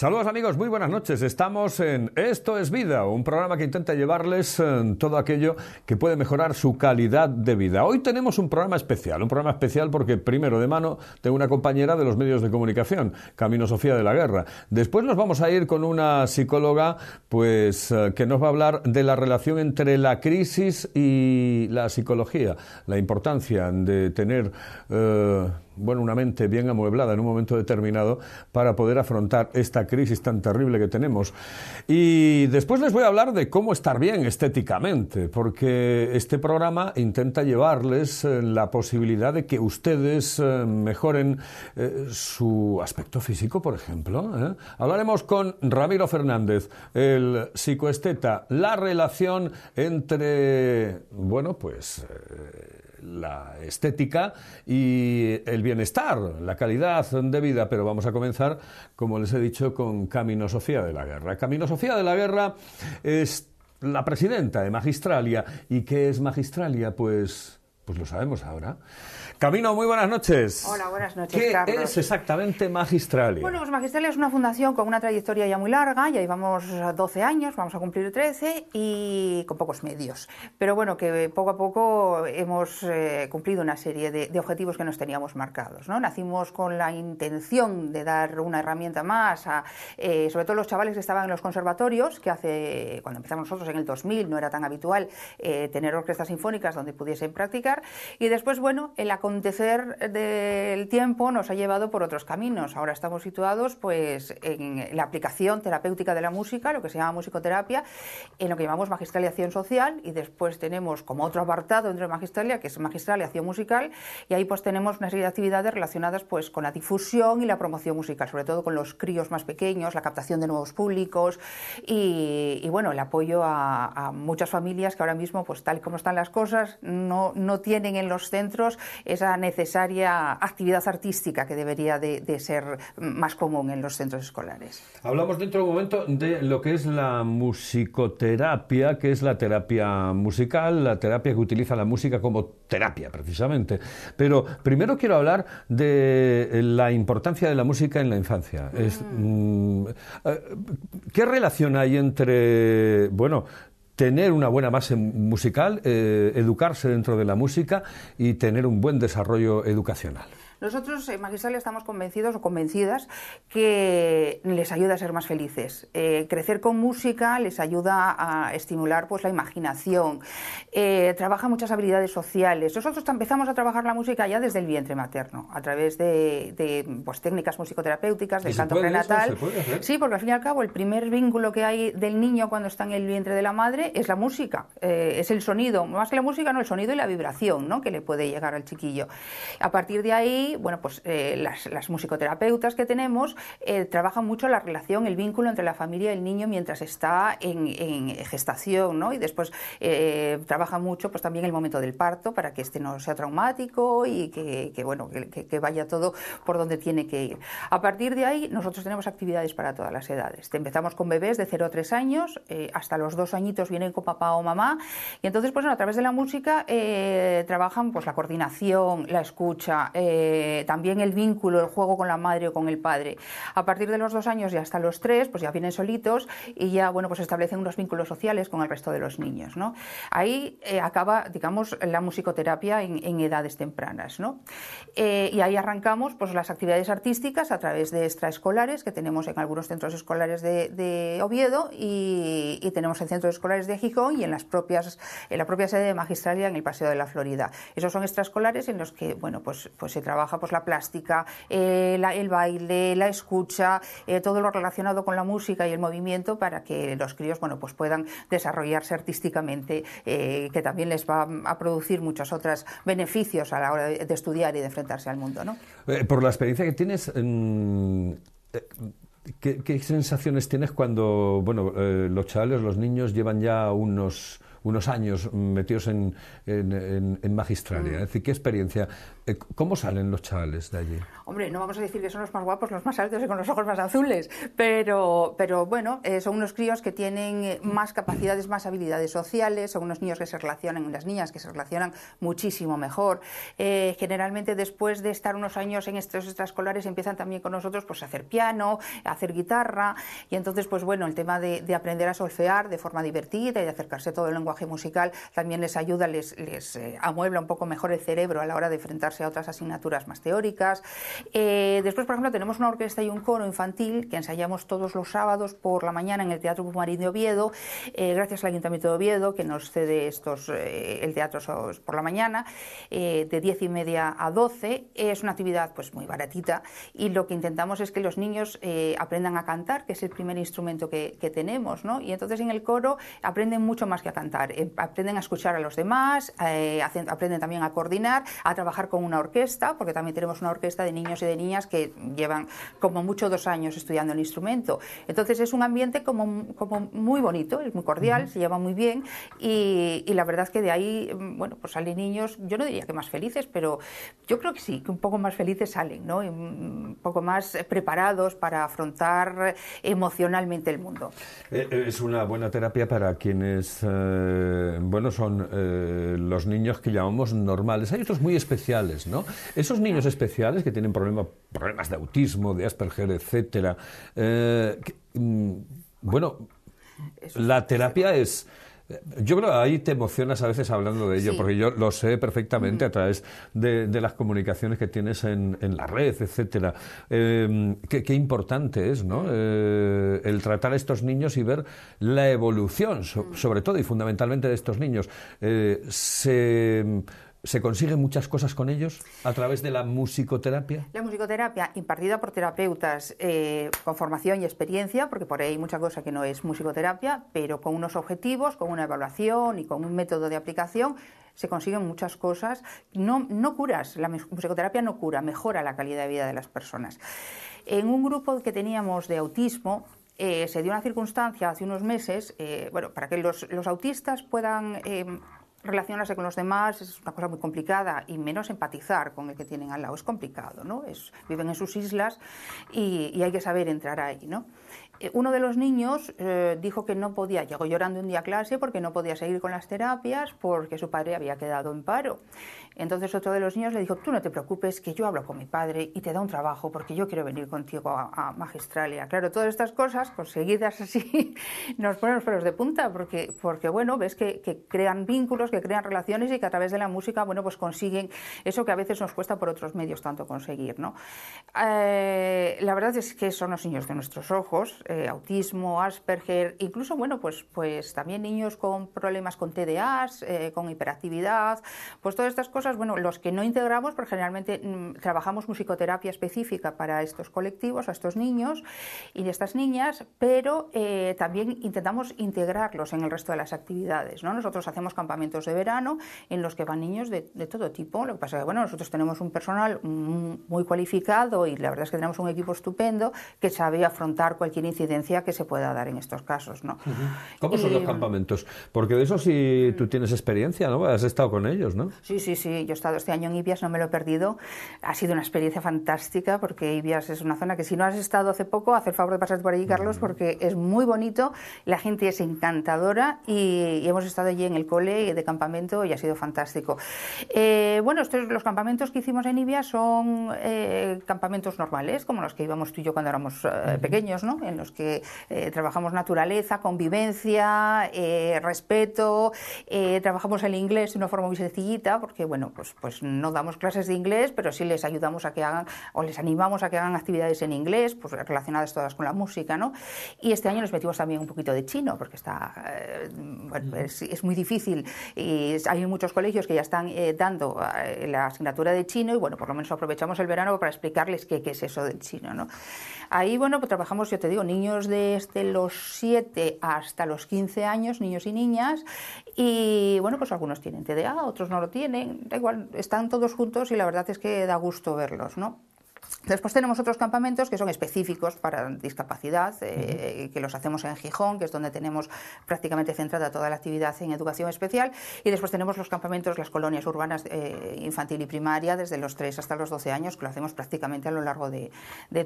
Saludos amigos, muy buenas noches. Estamos en Esto es Vida, un programa que intenta llevarles eh, todo aquello que puede mejorar su calidad de vida. Hoy tenemos un programa especial, un programa especial porque primero de mano tengo una compañera de los medios de comunicación, Camino Sofía de la Guerra. Después nos vamos a ir con una psicóloga pues eh, que nos va a hablar de la relación entre la crisis y la psicología, la importancia de tener eh, bueno, una mente bien amueblada en un momento determinado para poder afrontar esta crisis tan terrible que tenemos. Y después les voy a hablar de cómo estar bien estéticamente, porque este programa intenta llevarles eh, la posibilidad de que ustedes eh, mejoren eh, su aspecto físico, por ejemplo. Hablaremos con Ramiro Fernández, el psicoesteta, la relación entre, bueno, pues la estética y el bienestar, la calidad de vida. Pero vamos a comenzar, como les he dicho, con Camino Sofía de la Guerra. Camino Sofía de la Guerra es la presidenta de Magistralia. ¿Y qué es Magistralia? Pues, pues lo sabemos ahora. Camino, muy buenas noches. Hola, buenas noches, ¿Qué es exactamente Magistralia? Bueno, pues Magistralia es una fundación con una trayectoria ya muy larga, ya llevamos 12 años, vamos a cumplir 13 y con pocos medios. Pero bueno, que poco a poco hemos eh, cumplido una serie de, objetivos que nos teníamos marcados. ¿no? Nacimos con la intención de dar una herramienta más a, eh, sobre todo los chavales que estaban en los conservatorios, que hace, cuando empezamos nosotros en el 2000, no era tan habitual eh, tener orquestas sinfónicas donde pudiesen practicar. Y después, bueno, en la acontecer del tiempo nos ha llevado por otros caminos. Ahora estamos situados pues, en la aplicación terapéutica de la música, lo que se llama musicoterapia, en lo que llamamos magistraliación social, y después tenemos como otro apartado dentro de magistralia, que es acción musical, y ahí pues tenemos una serie de actividades relacionadas pues, con la difusión y la promoción musical, sobre todo con los críos más pequeños, la captación de nuevos públicos y, bueno, el apoyo a, muchas familias que ahora mismo, pues tal como están las cosas, no, no tienen en los centros esa necesaria actividad artística que debería de, ser más común en los centros escolares. Hablamos dentro de un momento de lo que es la musicoterapia, que es la terapia musical, la terapia que utiliza la música como terapia precisamente. Pero primero quiero hablar de la importancia de la música en la infancia. Mm. Mm, eh, ¿Qué relación hay entre, bueno, tener una buena base musical, eh, educarse dentro de la música y tener un buen desarrollo educacional. Nosotros en eh, Magistral estamos convencidos o convencidas que les ayuda a ser más felices. Eh, crecer con música les ayuda a estimular pues, la imaginación. Eh, trabaja muchas habilidades sociales. Nosotros empezamos a trabajar la música ya desde el vientre materno, a través de, pues, técnicas musicoterapéuticas, del canto prenatal. Sí, porque al fin y al cabo el primer vínculo que hay del niño cuando está en el vientre de la madre es la música, es el sonido, más que la música, no el sonido y la vibración ¿no? que le puede llegar al chiquillo. A partir de ahí bueno, pues eh, las, musicoterapeutas que tenemos eh, trabajan mucho la relación, el vínculo entre la familia y el niño mientras está en, gestación, ¿no? Y después eh, trabajan mucho pues también el momento del parto para que este no sea traumático y que, bueno, vaya todo por donde tiene que ir. A partir de ahí, nosotros tenemos actividades para todas las edades. Empezamos con bebés de 0 a 3 años, hasta los dos añitos vienen con papá o mamá, y entonces, pues a través de la música trabajan pues la coordinación, la escucha, eh, también el vínculo, el juego con la madre o con el padre. A partir de los dos años y hasta los tres, pues ya vienen solitos y ya, bueno, pues establecen unos vínculos sociales con el resto de los niños, ¿no? Ahí eh, acaba, digamos, la musicoterapia en, edades tempranas, ¿no? Eh, y ahí arrancamos, pues, las actividades artísticas a través de extraescolares que tenemos en algunos centros escolares de, Oviedo y, tenemos en centros escolares de Gijón y en las propias, en la propia sede de magistralia en el Paseo de la Florida. Esos son extraescolares en los que, bueno, pues, pues se trabaja pues la plástica, eh, el baile, la escucha, eh, todo lo relacionado con la música y el movimiento para que los críos bueno, pues puedan desarrollarse artísticamente, eh, que también les va a producir muchos otros beneficios a la hora de, estudiar y de enfrentarse al mundo. ¿no? por la experiencia que tienes, mm, ¿qué, sensaciones tienes cuando bueno, los chavales, los niños llevan ya unos años metidos en, en, mm. Es decir, ¿qué experiencia eh, ¿Cómo salen los chavales de allí? Hombre, no vamos a decir que son los más guapos, los más altos y con los ojos más azules, pero, pero bueno, eh, son unos críos que tienen eh, más capacidades, más habilidades sociales, son unos niños que se relacionan, unas niñas que se relacionan muchísimo mejor. generalmente después de estar unos años en estos extraescolares empiezan también con nosotros pues, a hacer piano, a hacer guitarra, y entonces, pues bueno, el tema de, aprender a solfear de forma divertida y de acercarse a todo el lenguaje musical también les ayuda, les, les amuebla un poco mejor el cerebro a la hora de enfrentarse a otras asignaturas más teóricas. Eh, después, por ejemplo, tenemos una orquesta y un coro infantil que ensayamos todos los sábados por la mañana en el Teatro Pumarín de Oviedo, eh, gracias al Ayuntamiento de Oviedo que nos cede estos, eh, el teatro por la mañana, de 10 y media a 12. Es una actividad pues muy baratita y lo que intentamos es que los niños aprendan a cantar, que es el primer instrumento que, tenemos, ¿no? Y entonces en el coro aprenden mucho más que a cantar, aprenden a escuchar a los demás, aprenden también a coordinar, a trabajar con una orquesta, porque también tenemos una orquesta de niños y de niñas que llevan como mucho dos años estudiando el instrumento. Entonces es un ambiente como, muy bonito, es muy cordial, se lleva muy bien y, la verdad es que de ahí, bueno, pues salen niños, yo no diría que más felices, pero yo creo que sí, que un poco más felices salen, ¿no? Mm, un poco más preparados para afrontar emocionalmente el mundo. Eh, eh, es una buena terapia para quienes, eh, bueno, son los niños que llamamos normales. Hay otros muy especiales esos niños especiales que tienen problemas de autismo, de Asperger, etc. Eh, mm, bueno, la terapia es... Eh, yo creo que ahí te emocionas a veces hablando de ello, porque yo lo sé perfectamente a través de, las comunicaciones que tienes en, la red, etc. Em, qué, importante es, eh, el tratar a estos niños y ver la evolución, sobre todo y fundamentalmente de estos niños. se ¿Se consiguen muchas cosas con ellos a través de la musicoterapia? La musicoterapia impartida por terapeutas eh, con formación y experiencia, porque por ahí hay mucha cosa que no es musicoterapia, pero con unos objetivos, con una evaluación y con un método de aplicación se consiguen muchas cosas. No, curas, la musicoterapia no cura, mejora la calidad de vida de las personas. En un grupo que teníamos de autismo, eh, se dio una circunstancia hace unos meses, eh, bueno, para que los autistas puedan em, relacionarse con los demás es una cosa muy complicada y menos empatizar con el que tienen al lado es complicado, ¿no? Es, viven en sus islas y, hay que saber entrar ahí, ¿no? Eh, uno de los niños eh, dijo que no podía, llegó llorando un día a clase porque no podía seguir con las terapias porque su padre había quedado en paro. Entonces otro de los niños le dijo, tú no te preocupes, que yo hablo con mi padre y te da un trabajo porque yo quiero venir contigo a, Magistralia. Claro, todas estas cosas conseguidas pues, así nos ponen los pelos de punta porque, porque bueno, ves que, crean vínculos, que crean relaciones y que a través de la música, bueno, pues consiguen eso que a veces nos cuesta por otros medios tanto conseguir, ¿no? Eh, la verdad es que son los niños de nuestros ojos, eh, autismo, Asperger, incluso, bueno, pues, pues también niños con problemas con TDAs, eh, con hiperactividad, pues todas estas cosas bueno, los que no integramos, porque generalmente mm, trabajamos musicoterapia específica para estos colectivos, a estos niños y estas niñas, pero eh, también intentamos integrarlos en el resto de las actividades. ¿no? Nosotros hacemos campamentos de verano en los que van niños de, todo tipo. Lo que pasa es que bueno, nosotros tenemos un personal muy cualificado y la verdad es que tenemos un equipo estupendo que sabe afrontar cualquier incidencia que se pueda dar en estos casos. ¿no? ¿Cómo son los campamentos? Porque de eso sí tú mm. tienes experiencia, ¿no? Has estado con ellos, ¿no? Sí, sí, sí yo he estado este año en Ibias, no me lo he perdido. Ha sido una experiencia fantástica porque Ibias es una zona que si no has estado hace poco, haz el favor de pasar por allí, Carlos, porque es muy bonito, la gente es encantadora y, hemos estado allí en el cole de campamento y ha sido fantástico. Eh, bueno, estos, los campamentos que hicimos en Ibias son eh, campamentos normales, como los que íbamos tú y yo cuando éramos eh, pequeños, ¿no? en los que trabajamos naturaleza, convivencia, respeto, trabajamos el inglés de una forma muy sencillita, porque bueno, pues, pues no damos clases de inglés, pero sí les ayudamos a que hagan o les animamos a que hagan actividades en inglés, pues relacionadas todas con la música, ¿no? Y este año les metimos también un poquito de chino, porque está, eh, bueno, mm. es, muy difícil y hay muchos colegios que ya están eh, dando eh, la asignatura de chino y bueno, por lo menos aprovechamos el verano para explicarles qué, qué es eso del chino, ¿no? Ahí, bueno, pues trabajamos, yo te digo, niños desde los 7 hasta los 15 años, niños y niñas, y bueno, pues algunos tienen TDA, otros no lo tienen, da igual, están todos juntos y la verdad es que da gusto verlos, ¿no? Después tenemos otros campamentos que son específicos para discapacidad, eh, que los hacemos en Gijón, que es donde tenemos prácticamente centrada toda la actividad en educación especial. Y después tenemos los campamentos, las colonias urbanas eh, infantil y primaria, desde los 3 hasta los 12 años, que lo hacemos prácticamente a lo largo de,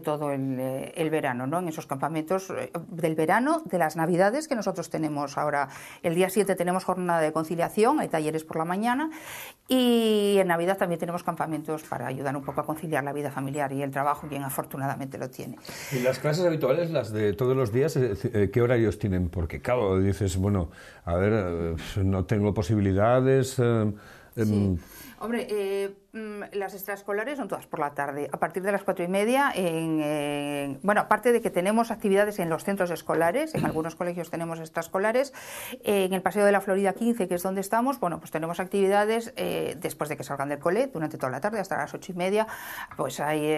todo el, eh, verano, en esos campamentos del verano, de las navidades que nosotros tenemos ahora. El día 7 tenemos jornada de conciliación, hay talleres por la mañana, y en Navidad también tenemos campamentos para ayudar un poco a conciliar la vida familiar y el trabajo quien afortunadamente lo tiene. ¿Y las clases habituales, las de todos los días, eh, eh, qué horarios tienen? Porque, claro, dices, bueno, a ver, eh, no tengo posibilidades. Em, Hombre, eh, mm, las extraescolares son todas por la tarde, a partir de las cuatro y media. En, eh, bueno, aparte de que tenemos actividades en los centros escolares, en algunos colegios tenemos extraescolares, en el Paseo de la Florida 15, que es donde estamos, bueno, pues tenemos actividades eh, después de que salgan del cole, durante toda la tarde, hasta las ocho y media, pues hay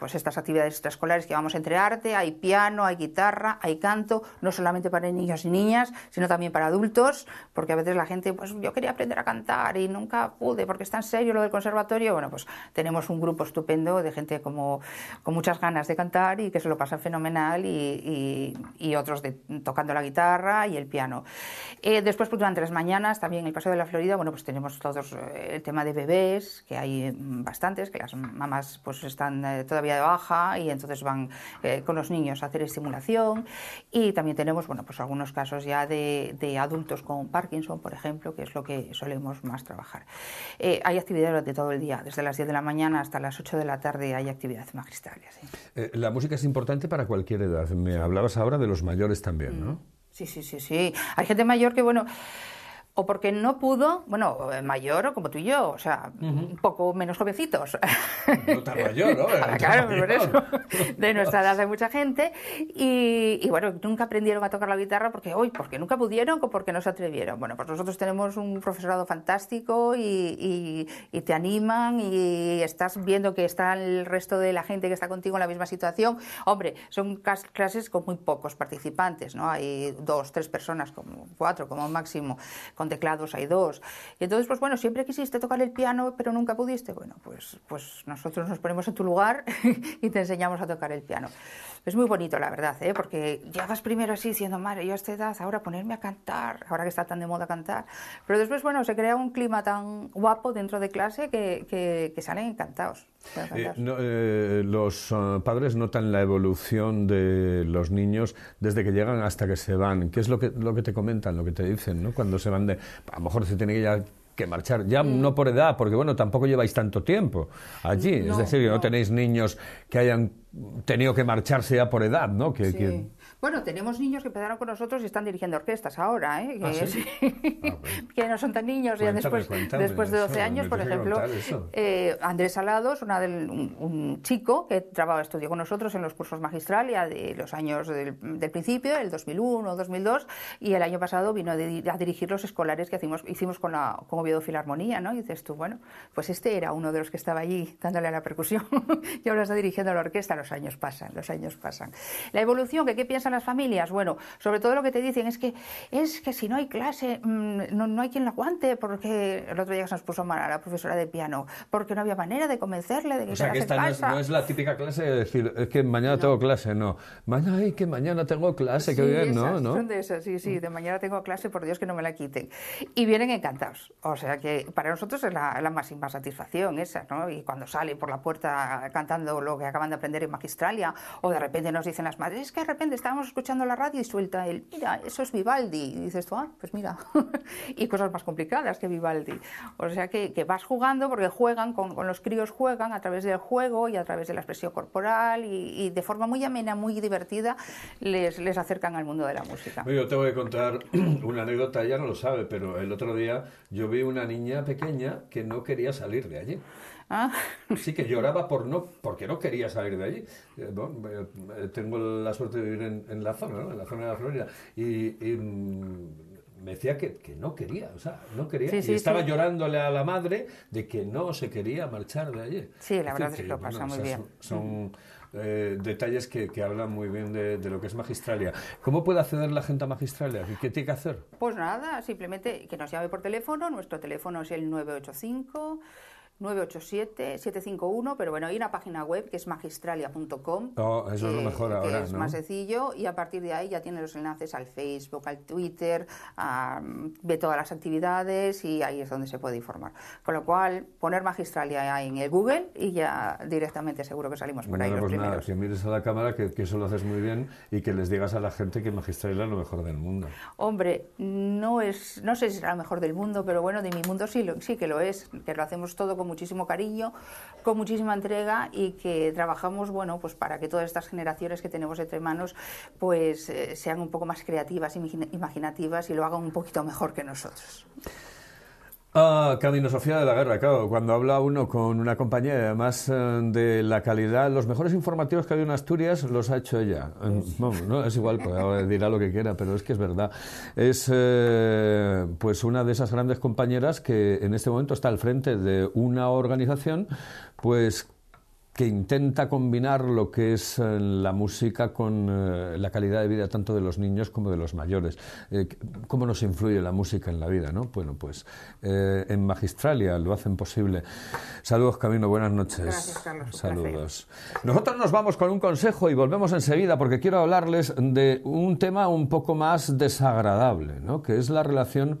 pues estas actividades extraescolares que vamos entre arte, hay piano, hay guitarra, hay canto, no solamente para niños y niñas, sino también para adultos, porque a veces la gente, pues yo quería aprender a cantar y nunca pude, porque tan serio lo del conservatorio, bueno, pues tenemos un grupo estupendo de gente como, con muchas ganas de cantar y que se lo pasan fenomenal y, otros tocando la guitarra y el piano. Eh, después, pues, durante las mañanas, también en el Paseo de la Florida, bueno, pues tenemos todos eh, el tema de bebés, que hay eh, bastantes, que las mamás pues están todavía de baja y entonces van con los niños a hacer estimulación y también tenemos, bueno, pues algunos casos ya de, adultos con Parkinson, por ejemplo, que es lo que solemos más trabajar hay actividad de todo el día, desde las 10 de la mañana hasta las 8 de la tarde hay actividad magistral. Eh, la música es importante para cualquier edad. Me hablabas ahora de los mayores también, ¿no? Mm. Sí, sí, sí, sí. Hay gente mayor que, bueno, o porque no pudo, bueno, eh, mayor o como tú y yo, o sea, un poco menos jovencitos. No tan mayor, ¿no? claro, Por eso, de nuestra edad hay mucha gente. Y, bueno, nunca aprendieron a tocar la guitarra porque hoy, porque nunca pudieron o porque no se atrevieron. Bueno, pues nosotros tenemos un profesorado fantástico y, te animan y estás viendo que está el resto de la gente que está contigo en la misma situación. Hombre, son clases con muy pocos participantes, ¿no? Hay dos, tres personas, como cuatro como máximo. Con con teclados hay dos. Y entonces, pues bueno, siempre quisiste tocar el piano, pero nunca pudiste. Bueno, pues, pues nosotros nos ponemos en tu lugar y te enseñamos a tocar el piano. Es muy bonito, la verdad, ¿eh? porque vas primero así siendo madre, yo a esta edad, ahora ponerme a cantar, ahora que está tan de moda cantar. Pero después, bueno, se crea un clima tan guapo dentro de clase que, salen encantados. Eh, eh, los eh, padres notan la evolución de los niños desde que llegan hasta que se van. ¿Qué es lo que, lo que te comentan, lo que te dicen, cuando se van de... A lo mejor se tiene que ya que marchar, ya mm. no por edad, porque bueno, tampoco lleváis tanto tiempo allí, es decir, no. no. tenéis niños que hayan tenido que marcharse ya por edad, ¿no? Que, que bueno, tenemos niños que empezaron con nosotros y están dirigiendo orquestas ahora, ¿eh? ¿Ah, ah, que no son tan niños, ya después, después de 12 años, por ejemplo. Eh, Andrés Alados, una un, chico que trabajaba, estudió con nosotros en los cursos magistrales de los años del, principio, el 2001, 2002, y el año pasado vino a, dirigir los escolares que hicimos, hicimos con, la, con Oviedo Filarmonía, ¿no? Y dices tú, bueno, pues este era uno de los que estaba allí dándole a la percusión y ahora está dirigiendo la orquesta, los años pasan, los años pasan. La evolución, que qué piensas a las familias? Bueno, sobre todo lo que te dicen es que es que si no hay clase, mm, no, no hay quien la aguante, porque el otro día se nos puso mal a la profesora de piano, porque no había manera de convencerle de que O sea, que esta no es, la típica clase de decir, es que mañana tengo clase, no. Mañana, ay, que mañana tengo clase, que bien, ¿no? ¿no? de sí, sí, de mañana tengo clase, por Dios que no me la quiten. Y vienen encantados. O sea, que para nosotros es la, máxima satisfacción esa, ¿no? Y cuando salen por la puerta cantando lo que acaban de aprender en Magistralia, o de repente nos dicen las madres, es que de repente estaban escuchando la radio y suelta él, mira, eso es Vivaldi. Y dices tú, ah, pues mira, y cosas más complicadas que Vivaldi. O sea que, que vas jugando porque juegan, con, los críos juegan a través del juego y a través de la expresión corporal y, de forma muy amena, muy divertida, les, les acercan al mundo de la música. Yo te voy a contar una anécdota, ya no lo sabe, pero el otro día yo vi una niña pequeña que no quería salir de allí. Ah. Sí, que lloraba por no, porque no quería salir de allí. Eh, eh, tengo la suerte de vivir en, la zona, en la zona de la Florida. y, mm, me decía que, no quería, o sea, no quería. y estaba llorándole a la madre de que no se quería marchar de allí. Sí, la verdad es que, lo pasa muy bien. Son, eh, detalles que, hablan muy bien de, lo que es Magistralia. ¿Cómo puede acceder la gente a Magistralia? ¿Qué tiene que hacer? Pues nada, simplemente que nos llame por teléfono. Nuestro teléfono es el 985 987-751, pero bueno, hay una página web que es magistralia.com. Oh, eso es lo mejor ahora. es más sencillo y a partir de ahí ya tiene los enlaces al Facebook, al Twitter, ve todas las actividades y ahí es donde se puede informar. Con lo cual, poner magistralia en el Google y ya directamente seguro que salimos por ahí. Los pues primeros. que mires a la cámara, que, eso lo haces muy bien y que les digas a la gente que magistralia es lo mejor del mundo. Hombre, no, es, no sé si es lo mejor del mundo, pero bueno, de mi mundo sí, lo, sí que lo es, que lo hacemos todo como muchísimo cariño, con muchísima entrega y que trabajamos, bueno, pues para que todas estas generaciones que tenemos entre manos, pues eh, sean un poco más creativas, imaginativas y lo hagan un poquito mejor que nosotros. Ah, Sofía de la guerra, claro. Cuando habla uno con una compañía, además eh, de la calidad, los mejores informativos que hay en Asturias los ha hecho ella. No, eh, no es igual, pues, dirá lo que quiera, pero es que es verdad. Es eh, pues una de esas grandes compañeras que en este momento está al frente de una organización, pues que intenta combinar lo que es eh, la música con eh, la calidad de vida tanto de los niños como de los mayores. Eh, ¿Cómo nos influye la música en la vida? ¿no? Bueno, pues en Magistralia lo hacen posible. Saludos, Camino, buenas noches. Gracias, Saludos. Nosotros nos vamos con un consejo y volvemos enseguida porque quiero hablarles de un tema un poco más desagradable, ¿no? que es la relación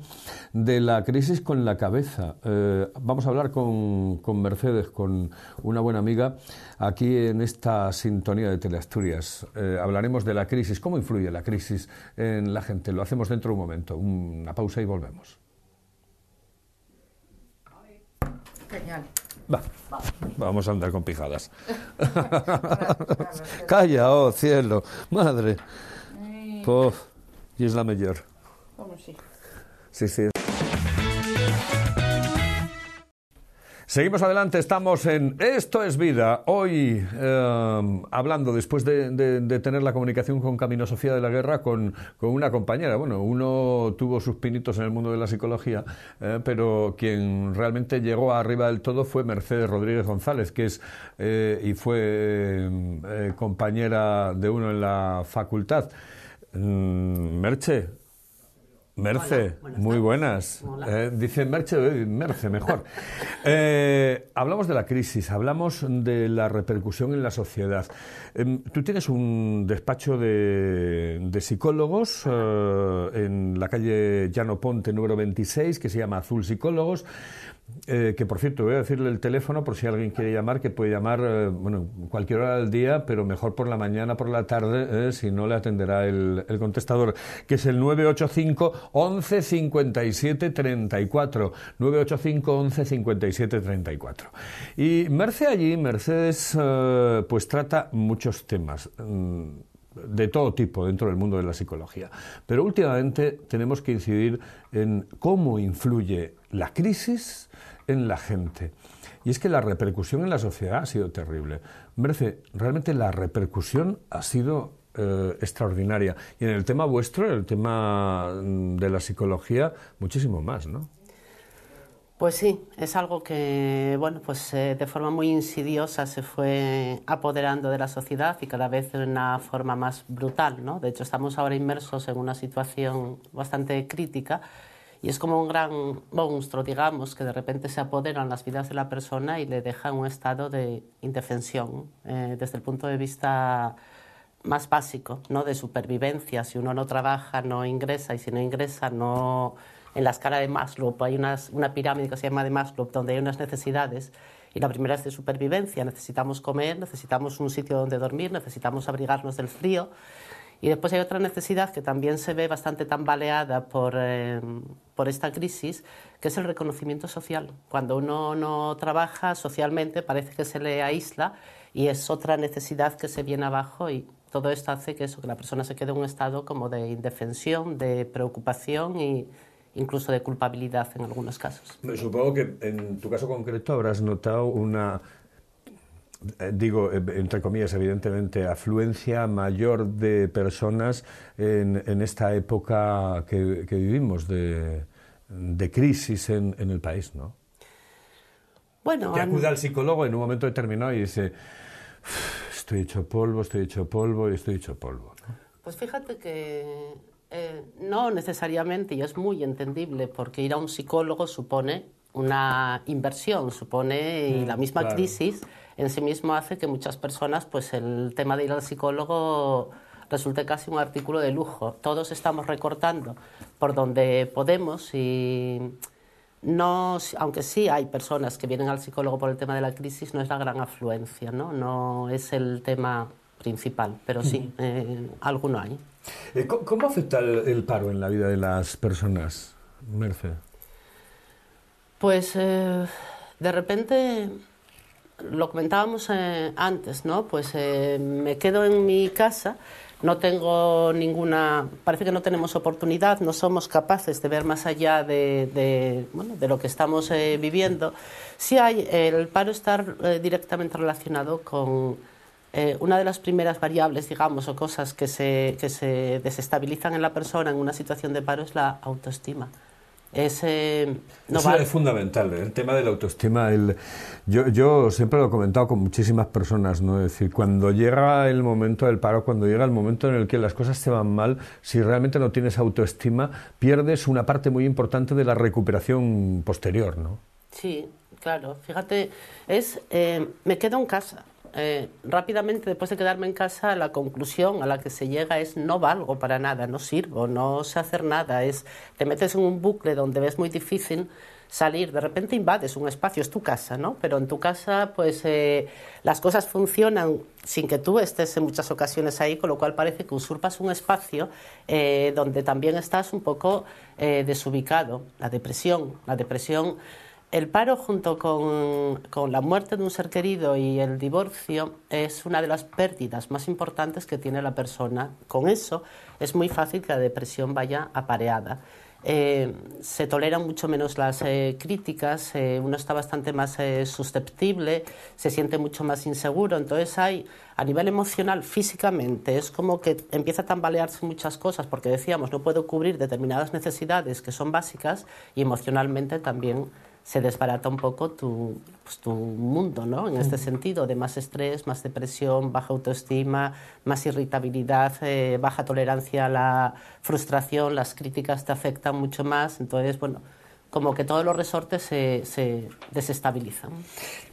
de la crisis con la cabeza. vamos a hablar con Mercedes, con una buena amiga aquí en esta sintonía de Teleasturias. Asturias, eh, hablaremos de la crisis, cómo influye la crisis en la gente. Lo hacemos dentro de un momento, una pausa y volvemos. Vamos a andar con pijadas. Calla, oh cielo, madre. ¡Puf! y es la mayor. Sí, sí. Seguimos adelante, estamos en Esto es Vida. Hoy em, hablando, después de, tener la comunicación con Camino Sofía de la Guerra, con, una compañera. Bueno, uno tuvo sus pinitos en el mundo de la psicología, eh, pero quien realmente llegó arriba del todo fue Mercedes Rodríguez González, que es eh, y fue em, eh, compañera de uno en la facultad. Mm, Merche, Merce, muy buenas. Eh, dice Merce, eh, Merce mejor. Eh, hablamos de la crisis, hablamos de la repercusión en la sociedad. Em, tú tienes un despacho de, de psicólogos en la calle Llano Ponte número 26 que se llama Azul Psicólogos eh, que por cierto voy a decirle el teléfono por si alguien quiere llamar, que puede llamar eh, cualquier hora del día, pero mejor por la mañana, por la tarde, eh, si no le atenderá el, el, contestador, que es el 985 1157 34. 985 1157 34. Y Merced allí, Mercedes, pues trata muchos temas mm, de todo tipo dentro del mundo de la psicología. Pero últimamente tenemos que incidir en cómo influye la crisis en la gente. Y es que la repercusión en la sociedad ha sido terrible. realmente la repercusión ha sido eh, extraordinaria. Y en el tema vuestro, en el tema mm, de la psicología, muchísimo más, ¿no? Pues sí, es algo que, bueno, pues eh, de forma muy insidiosa se fue apoderando de la sociedad y cada vez de una forma más brutal, ¿no? De hecho, estamos ahora inmersos en una situación bastante crítica y es como un gran monstruo, digamos, que de repente se apoderan las vidas de la persona y le deja un estado de indefensión eh, desde el punto de vista más básico, ¿no? De supervivencia. Si uno no trabaja, no ingresa y si no ingresa, no... En la escala de Maslow hay una pirámide que se llama de Maslow donde hay unas necesidades y la primera es de supervivencia. Necesitamos comer, necesitamos un sitio donde dormir, necesitamos abrigarnos del frío y después hay otra necesidad que también se ve bastante tambaleada por, eh, por esta crisis, que es el reconocimiento social. Cuando uno no trabaja socialmente parece que se le aísla y es otra necesidad que se viene abajo y todo esto hace que, eso, que la persona se quede en un estado como de indefensión, de preocupación y, incluso de culpabilidad en algunos casos. Supongo que en tu caso concreto habrás notado una eh, digo, eh, entre comillas, evidentemente, afluencia mayor de personas en, esta época que, vivimos de, crisis en, el país, ¿no? Bueno, que acude al psicólogo en un momento determinado y dice, estoy hecho polvo, estoy hecho polvo y estoy hecho polvo. Pues fíjate que eh, no necesariamente, y es muy entendible, porque ir a un psicólogo supone una inversión, supone mm, la misma crisis en sí mismo hace que muchas personas, pues el tema de ir al psicólogo resulte casi un artículo de lujo. Todos estamos recortando por donde podemos y no, aunque sí hay personas que vienen al psicólogo por el tema de la crisis, no es la gran afluencia, ¿no? No es el tema principal, pero sí, eh, alguno hay. Eh, ¿Cómo afecta el, paro en la vida de las personas, merced Pues eh, de repente lo comentábamos eh, antes, ¿no? Pues eh, me quedo en mi casa, no tengo ninguna, parece que no tenemos oportunidad, no somos capaces de ver más allá de, de, lo que estamos eh, viviendo. Sí hay, el paro está directamente relacionado con una de las primeras variables, digamos, o cosas que se, que se desestabilizan en la persona en una situación de paro es la autoestima. Eso es fundamental, ¿eh? el tema de la autoestima. El... Yo, yo, siempre lo he comentado con muchísimas personas, ¿no? Es decir, cuando llega el momento del paro, cuando llega el momento en el que las cosas se van mal, si realmente no tienes autoestima, pierdes una parte muy importante de la recuperación posterior, ¿no? Sí, claro. Fíjate, es... Eh, me quedo en casa eh, rápidamente, después de quedarme en casa, la conclusión a la que se llega es no valgo para nada, no sirvo, no sé hacer nada. Es, te metes en un bucle donde ves muy difícil salir, de repente invades un espacio, es tu casa, ¿no? Pero en tu casa, pues eh, las cosas funcionan sin que tú estés en muchas ocasiones ahí, con lo cual parece que usurpas un espacio eh, donde también estás un poco desubicado. La depresión, la depresión el paro junto con, con, la muerte de un ser querido y el divorcio es una de las pérdidas más importantes que tiene la persona. Con eso es muy fácil que la depresión vaya apareada. Eh, se toleran mucho menos las eh, críticas, eh, uno está bastante más susceptible, se siente mucho más inseguro, entonces hay a nivel emocional, físicamente, es como que empieza a tambalearse muchas cosas, porque decíamos, no puedo cubrir determinadas necesidades que son básicas y emocionalmente también se desbarata un poco tu, pues, tu mundo, ¿no? En este sentido, de más estrés, más depresión, baja autoestima, más irritabilidad, eh, baja tolerancia a la frustración, las críticas te afectan mucho más. Entonces, bueno, como que todos los resortes se, desestabilizan.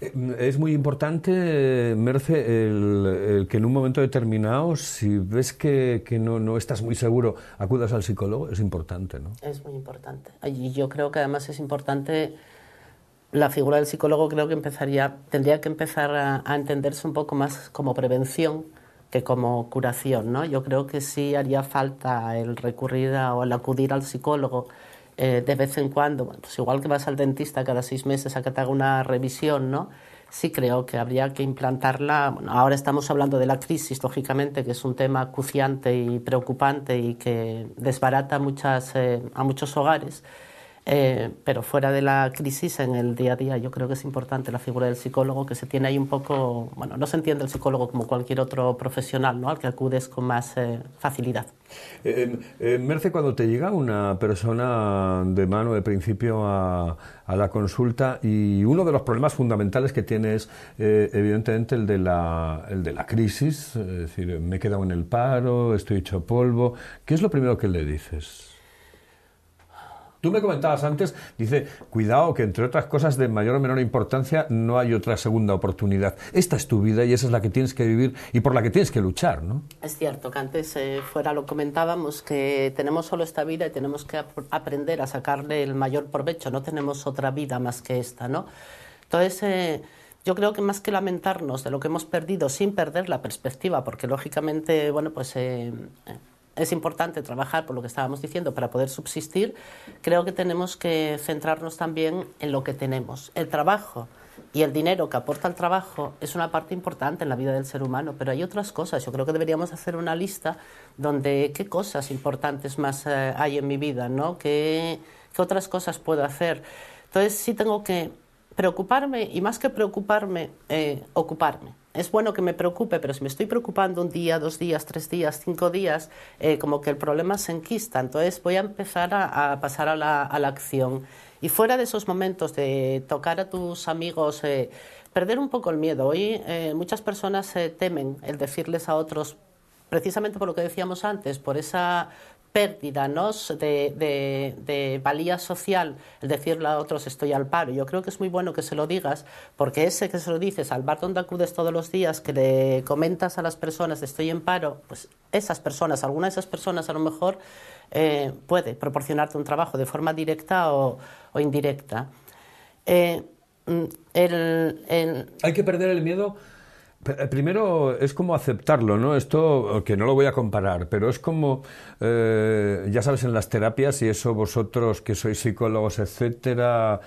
Eh, es muy importante, Merce, el, el, que en un momento determinado, si ves que, que no, no, estás muy seguro, acudas al psicólogo, es importante, ¿no? Es muy importante. Y yo creo que además es importante la figura del psicólogo creo que tendría que empezar a, entenderse un poco más como prevención que como curación, ¿no? Yo creo que sí haría falta el recurrir o el acudir al psicólogo eh, de vez en cuando, pues igual que vas al dentista cada seis meses a que te haga una revisión, Sí creo que habría que implantarla. ahora estamos hablando de la crisis, lógicamente, que es un tema acuciante y preocupante y que desbarata eh, a muchos hogares eh, pero fuera de la crisis, en el día a día, yo creo que es importante la figura del psicólogo, que se tiene ahí un poco, bueno, no se entiende el psicólogo como cualquier otro profesional, ¿no? Al que acudes con más eh, facilidad. Eh, em, Merce, cuando te llega una persona de mano de principio a, la consulta y uno de los problemas fundamentales que tiene es evidentemente el de la, el de la crisis, es decir, me he quedado en el paro, estoy hecho polvo, ¿qué es lo primero que le dices? Tú me comentabas antes, dice, cuidado que entre otras cosas de mayor o menor importancia no hay otra segunda oportunidad. Esta es tu vida y esa es la que tienes que vivir y por la que tienes que luchar, ¿no? Es cierto que antes eh, fuera lo comentábamos, que tenemos solo esta vida y tenemos que aprender a sacarle el mayor provecho, no tenemos otra vida más que esta, ¿no? Entonces... Eh, yo creo que más que lamentarnos de lo que hemos perdido sin perder la perspectiva, porque lógicamente, bueno, pues eh, es importante trabajar por lo que estábamos diciendo para poder subsistir, creo que tenemos que centrarnos también en lo que tenemos. El trabajo y el dinero que aporta el trabajo es una parte importante en la vida del ser humano, pero hay otras cosas. Yo creo que deberíamos hacer una lista donde qué cosas importantes más eh, hay en mi vida, ¿no? ¿Qué, otras cosas puedo hacer? Entonces sí tengo que preocuparme y más que preocuparme, eh, ocuparme es bueno que me preocupe, pero si me estoy preocupando un día, dos días, tres días, cinco días, eh, como que el problema se enquista. Entonces voy a empezar a, pasar a la, acción. Y fuera de esos momentos de tocar a tus amigos, eh, perder un poco el miedo. Hoy eh, muchas personas temen el decirles a otros precisamente por lo que decíamos antes, por esa pérdida de, valía social el decirle a otros estoy al paro. Yo creo que es muy bueno que se lo digas, porque ese que se lo dices al bar donde acudes todos los días, que le comentas a las personas estoy en paro, pues esas personas, alguna de esas personas a lo mejor eh, puede proporcionarte un trabajo de forma directa o, indirecta. Eh, mm, Hay que perder el miedo eh, primero es como aceptarlo, ¿no? Esto, eh, que no lo voy a comparar, pero es como, eh, ya sabes, en las terapias, y eso vosotros que sois psicólogos, etcétera,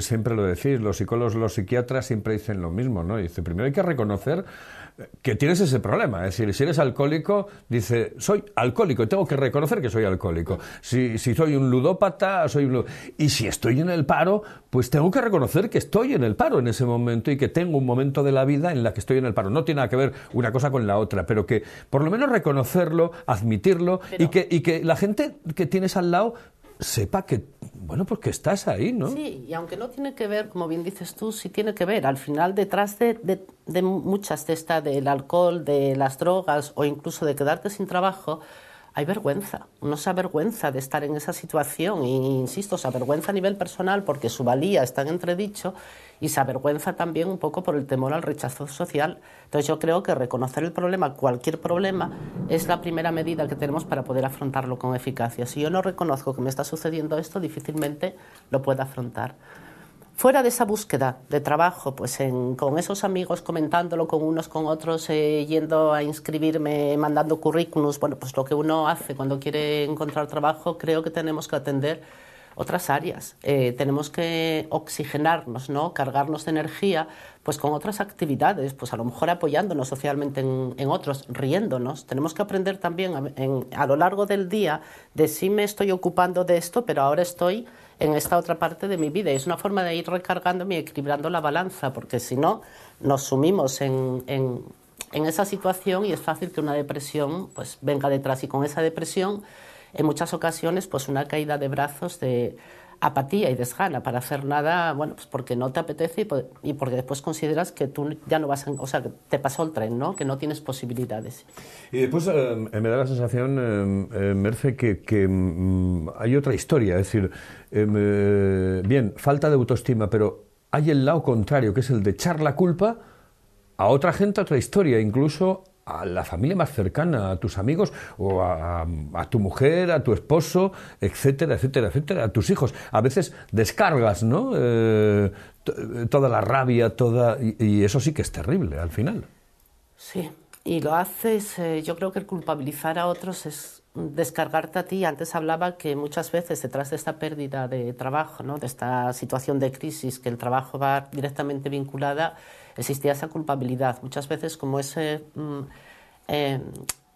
siempre lo decís, los psicólogos, los psiquiatras siempre dicen lo mismo, ¿no? dice, primero hay que reconocer que tienes ese problema. Es decir, si eres alcohólico, dice, soy alcohólico y tengo que reconocer que soy alcohólico. Si, si soy un ludópata, soy un Y si estoy en el paro, pues tengo que reconocer que estoy en el paro en ese momento y que tengo un momento de la vida en la que estoy en el paro. No tiene nada que ver una cosa con la otra, pero que por lo menos reconocerlo, admitirlo y, que, y que la gente que tienes al lado sepa que, bueno, porque pues estás ahí, ¿no? Sí, y aunque no tiene que ver, como bien dices tú, sí tiene que ver. Al final, detrás de, de, muchas de estas, del alcohol, de las drogas o incluso de quedarte sin trabajo, hay vergüenza. Uno se avergüenza de estar en esa situación. Y, insisto, se avergüenza a nivel personal porque su valía está en entredicho y se avergüenza también un poco por el temor al rechazo social. Entonces yo creo que reconocer el problema, cualquier problema, es la primera medida que tenemos para poder afrontarlo con eficacia. Si yo no reconozco que me está sucediendo esto, difícilmente lo puedo afrontar. Fuera de esa búsqueda de trabajo, pues con esos amigos comentándolo con unos, con otros, eh, yendo a inscribirme, mandando currículums, bueno, pues lo que uno hace cuando quiere encontrar trabajo, creo que tenemos que atender otras áreas. Eh, tenemos que oxigenarnos, ¿no? cargarnos de energía pues con otras actividades, pues a lo mejor apoyándonos socialmente en, otros, riéndonos. Tenemos que aprender también a, lo largo del día de si me estoy ocupando de esto, pero ahora estoy en esta otra parte de mi vida. Es una forma de ir recargándome y equilibrando la balanza, porque si no, nos sumimos en, en, en, esa situación y es fácil que una depresión pues venga detrás. Y con esa depresión en muchas ocasiones pues una caída de brazos de apatía y desgana para hacer nada, bueno, pues porque no te apetece y, porque después consideras que tú ya no vas, o sea, que te pasó el tren, ¿no? Que no tienes posibilidades. Y después eh, eh, me da la sensación, eh, eh Merce, que, mm, hay otra historia, es decir, bien, falta de autoestima, pero hay el lado contrario, que es el de echar la culpa a otra gente, a otra historia, incluso a la familia más cercana, a tus amigos o a, tu mujer, a tu esposo, etcétera, etcétera, etcétera, a tus hijos. A veces descargas, ¿no? Eh, toda la rabia, toda... Y, eso sí que es terrible al final. Sí, y lo haces, eh, yo creo que el culpabilizar a otros es descargarte a ti. Antes hablaba que muchas veces detrás de esta pérdida de trabajo, ¿no? de esta situación de crisis, que el trabajo va directamente vinculada, existía esa culpabilidad. Muchas veces como ese... Mm, eh,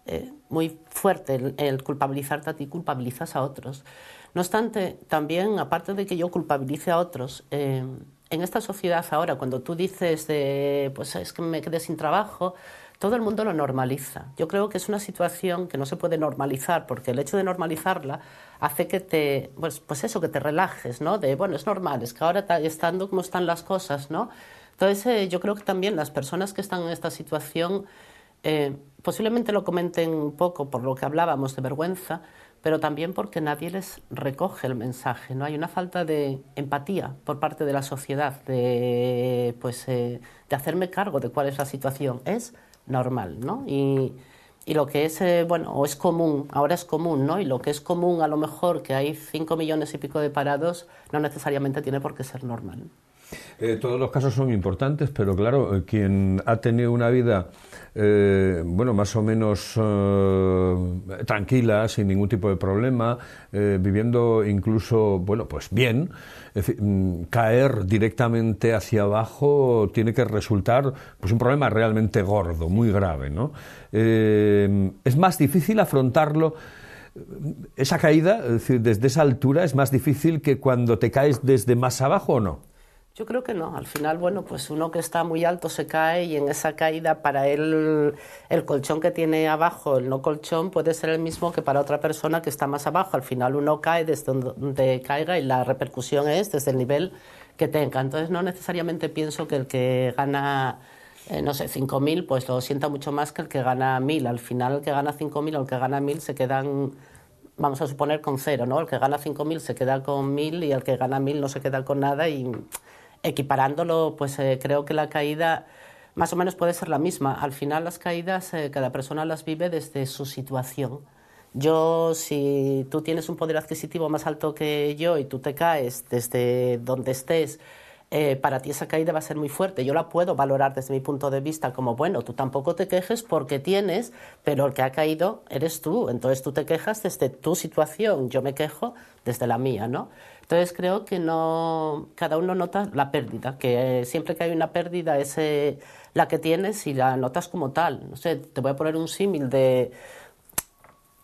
eh, muy fuerte el, culpabilizarte a ti, culpabilizas a otros. No obstante, también, aparte de que yo culpabilice a otros, eh, en esta sociedad ahora, cuando tú dices, de, pues es que me quedé sin trabajo, todo el mundo lo normaliza. Yo creo que es una situación que no se puede normalizar, porque el hecho de normalizarla hace que te, pues, pues eso, que te relajes, ¿no? De, bueno, es normal, es que ahora estando como están las cosas, ¿no? Entonces, eh, yo creo que también las personas que están en esta situación eh, posiblemente lo comenten un poco por lo que hablábamos de vergüenza, pero también porque nadie les recoge el mensaje. No hay una falta de empatía por parte de la sociedad, de pues eh, de hacerme cargo de cuál es la situación. Es normal, ¿no? Y, lo que es bueno es común ahora es común, ¿no? Y lo que es común a lo mejor que hay 5 millones y pico de parados no necesariamente tiene por qué ser normal. Eh, todos los casos son importantes, pero claro, eh, quien ha tenido una vida, eh, bueno, más o menos tranquila, sin ningún tipo de problema, viviendo incluso, bueno, pues bien, mm, caer directamente hacia abajo tiene que resultar, pues, un problema realmente gordo, muy grave, ¿no? es más difícil afrontarlo esa caída, desde esa altura es más difícil que cuando te caes desde más abajo o no? Yo creo que no. Al final, bueno, pues uno que está muy alto se cae y en esa caída para él el colchón que tiene abajo, el no colchón, puede ser el mismo que para otra persona que está más abajo. Al final uno cae desde donde caiga y la repercusión es desde el nivel que tenga. Entonces no necesariamente pienso que el que gana, eh, no sé, 5.000, pues lo sienta mucho más que el que gana 1.000. Al final el que gana 5.000 o el que gana 1.000 se quedan vamos a suponer con cero, ¿no? El que gana 5.000 se queda con 1.000 y el que gana 1.000 no se queda con nada y equiparándolo, pues eh, creo que la caída más o menos puede ser la misma. Al final las caídas eh, cada persona las vive desde su situación. Yo, si tú tienes un poder adquisitivo más alto que yo y tú te caes desde donde estés, eh, para ti esa caída va a ser muy fuerte. Yo la puedo valorar desde mi punto de vista como, bueno, tú tampoco te quejes porque tienes, pero el que ha caído eres tú. Entonces tú te quejas desde tu situación, yo me quejo desde la mía, ¿no? Entonces creo que no, cada uno nota la pérdida, que siempre que hay una pérdida es eh, la que tienes y la notas como tal. No sé, te voy a poner un símil de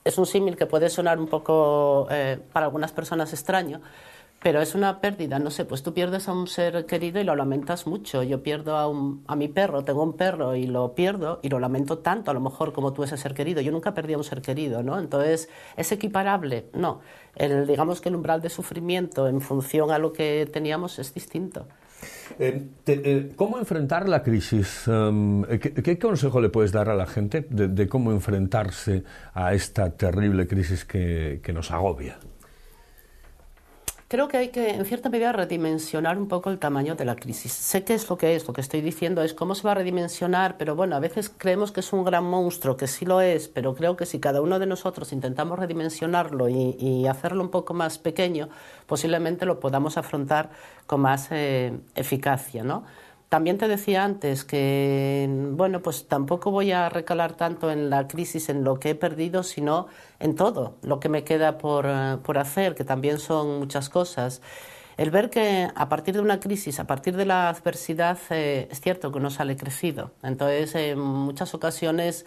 es un símil que puede sonar un poco eh, para algunas personas extraño, pero es una pérdida, no sé, pues tú pierdes a un ser querido y lo lamentas mucho. Yo pierdo a, mi perro, tengo un perro y lo pierdo y lo lamento tanto, a lo mejor como tú ese ser querido. Yo nunca perdí a un ser querido, ¿no? Entonces, ¿es equiparable? No. El, digamos que el umbral de sufrimiento en función a lo que teníamos es distinto. Eh, eh, ¿Cómo enfrentar la crisis? Em, eh, ¿qué, consejo le puedes dar a la gente de, cómo enfrentarse a esta terrible crisis que nos agobia? Creo que hay que, en cierta medida, redimensionar un poco el tamaño de la crisis. Sé que es lo que es, lo que estoy diciendo es cómo se va a redimensionar, pero bueno, a veces creemos que es un gran monstruo, que sí lo es, pero creo que si cada uno de nosotros intentamos redimensionarlo y, hacerlo un poco más pequeño, posiblemente lo podamos afrontar con más eh, eficacia, ¿no? También te decía antes que, bueno, pues tampoco voy a recalar tanto en la crisis, en lo que he perdido, sino en todo lo que me queda por, eh, por hacer, que también son muchas cosas. El ver que a partir de una crisis, a partir de la adversidad, eh, es cierto que uno sale crecido. Entonces, en muchas ocasiones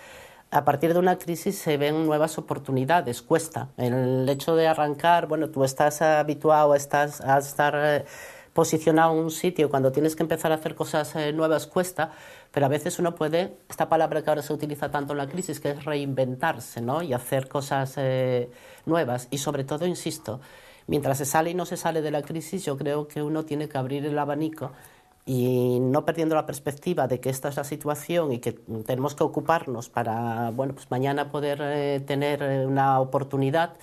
a partir de una crisis se ven nuevas oportunidades, cuesta. El hecho de arrancar, bueno, tú estás habituado, estás a estar eh, posicionado un sitio, cuando tienes que empezar a hacer cosas eh, nuevas cuesta, pero a veces uno puede, esta palabra que ahora se utiliza tanto en la crisis, que es reinventarse, ¿no? Y hacer cosas eh, nuevas. Y sobre todo, insisto, mientras se sale y no se sale de la crisis, yo creo que uno tiene que abrir el abanico y no perdiendo la perspectiva de que esta es la situación y que tenemos que ocuparnos para, bueno, pues mañana poder eh, tener una oportunidad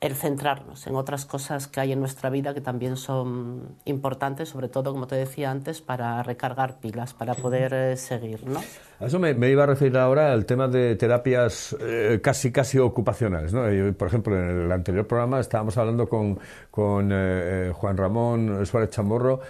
el centrarnos en otras cosas que hay en nuestra vida que también son importantes, sobre todo, como te decía antes, para recargar pilas, para poder eh, seguir, ¿no? A eso me, iba a referir ahora al tema de terapias eh, casi casi ocupacionales, ¿no? por ejemplo, en el anterior programa estábamos hablando con, con eh, Juan Ramón Suárez Chamorro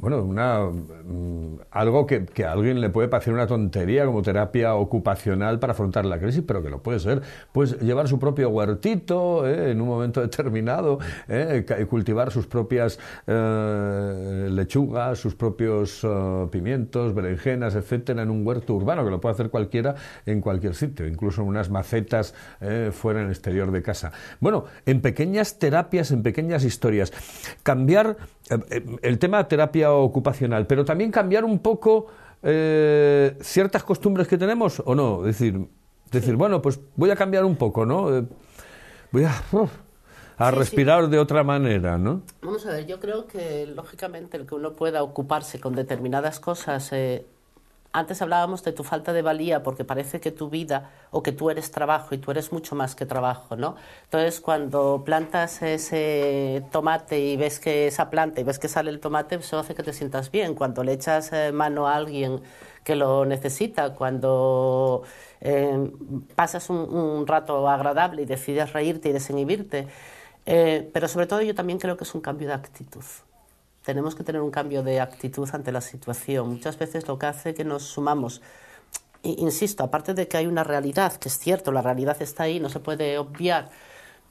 bueno, una, mm, algo que, que, a alguien le puede parecer una tontería como terapia ocupacional para afrontar la crisis, pero que lo puede ser. Pues llevar su propio huertito ¿eh? en un momento determinado, ¿eh? cultivar sus propias eh, lechugas, sus propios eh, pimientos, berenjenas, etcétera, en un huerto urbano, que lo puede hacer cualquiera en cualquier sitio, incluso en unas macetas fuera en el exterior de casa. Bueno, en pequeñas terapias, en pequeñas historias. Cambiar el tema de terapia ocupacional, pero también cambiar un poco eh, ciertas costumbres que tenemos o no. Es decir, decir bueno, pues voy a cambiar un poco, ¿no? Eh, voy a, a respirar de otra manera, ¿no? Vamos a ver, yo creo que lógicamente el que uno pueda ocuparse con determinadas cosas eh, antes hablábamos de tu falta de valía porque parece que tu vida o que tú eres trabajo y tú eres mucho más que trabajo, ¿no? Entonces, cuando plantas ese tomate y ves que esa planta y ves que sale el tomate, eso hace que te sientas bien. Cuando le echas eh, mano a alguien que lo necesita, cuando em, pasas un, rato agradable y decides reírte y desinhibirte. Eh, pero sobre todo yo también creo que es un cambio de actitud tenemos que tener un cambio de actitud ante la situación. Muchas veces lo que hace que nos sumamos insisto, aparte de que hay una realidad, que es cierto, la realidad está ahí, no se puede obviar,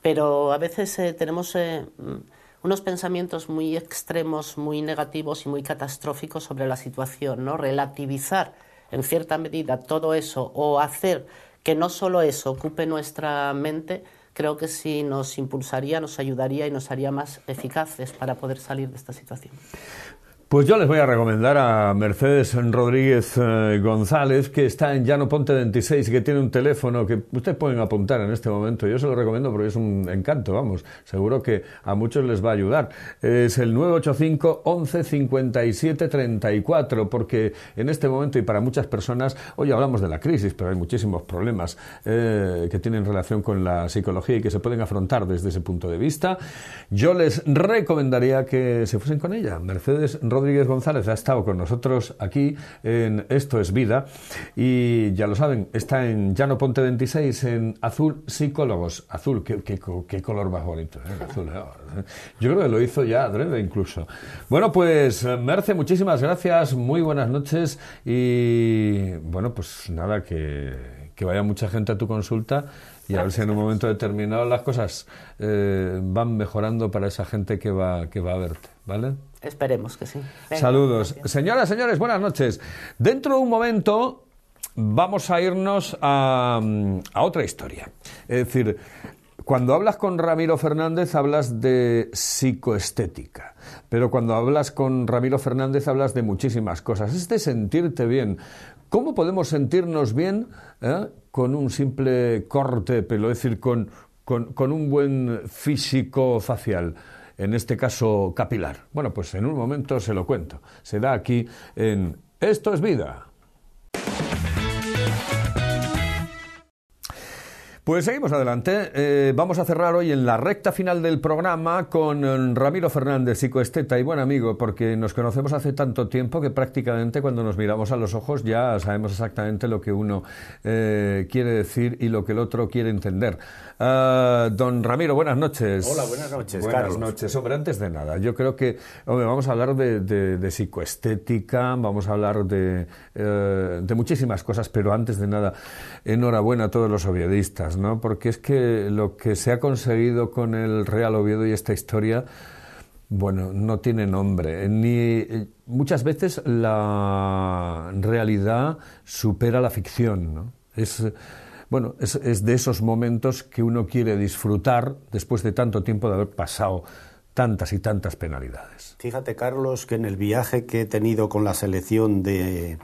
pero a veces eh, tenemos eh, mm, unos pensamientos muy extremos, muy negativos y muy catastróficos sobre la situación, ¿no? Relativizar en cierta medida todo eso o hacer que no solo eso ocupe nuestra mente, creo que sí nos impulsaría, nos ayudaría y nos haría más eficaces para poder salir de esta situación. Pues yo les voy a recomendar a Mercedes Rodríguez eh, González, que está en Llano Ponte 26 y que tiene un teléfono que ustedes pueden apuntar en este momento. Yo se lo recomiendo porque es un encanto, vamos. Seguro que a muchos les va a ayudar. Es el 985 11 57 34, porque en este momento y para muchas personas, hoy hablamos de la crisis, pero hay muchísimos problemas eh, que tienen relación con la psicología y que se pueden afrontar desde ese punto de vista. Yo les recomendaría que se fuesen con ella, Mercedes Rodríguez Rodríguez González ha estado con nosotros aquí en Esto es Vida y ya lo saben, está en Llano Ponte 26 en Azul Psicólogos. Azul, qué, color más bonito. ¿eh? ¿eh? Yo creo que lo hizo ya Adrede incluso. Bueno, pues Merce, muchísimas gracias, muy buenas noches y bueno, pues nada, que vaya mucha gente a tu consulta y a ver si en un momento determinado las cosas eh, van mejorando para esa gente que va, a verte, ¿vale? Esperemos que sí. Saludos. Señoras, señores, buenas noches. Dentro de un momento vamos a irnos a, mm, a otra historia. Es decir, cuando hablas con Ramiro Fernández hablas de psicoestética, pero cuando hablas con Ramiro Fernández hablas de muchísimas cosas. Es de sentirte bien. ¿Cómo podemos sentirnos bien eh, con un simple corte, pelo? es decir, con un buen físico facial? en este caso capilar. Bueno, pues en un momento se lo cuento. Se da aquí en Esto es vida. Pues seguimos adelante. Eh, vamos a cerrar hoy en la recta final del programa con eh, Ramiro Fernández, psicoesteta y buen amigo, porque nos conocemos hace tanto tiempo que prácticamente cuando nos miramos a los ojos ya sabemos exactamente lo que uno eh, quiere decir y lo que el otro quiere entender. Ah, don Ramiro, buenas noches. Hola, buenas noches. Buenas noches. Hombre, antes de nada, yo creo que vamos a hablar de, psicoestética, vamos a hablar de, de muchísimas cosas, pero antes de nada, enhorabuena a todos los oviedistas, ¿no? Porque es que lo que se ha conseguido con el Real Oviedo y esta historia bueno, no tiene nombre. Eh, ni, eh, muchas veces la realidad supera la ficción. ¿no? Es, bueno, es, es, de esos momentos que uno quiere disfrutar después de tanto tiempo de haber pasado tantas y tantas penalidades. Fíjate, Carlos, que en el viaje que he tenido con la selección de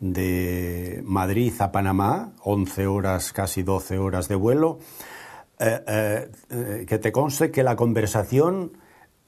de Madrid a Panamá, 11 horas, casi 12 horas de vuelo, eh, eh, que te conste que la conversación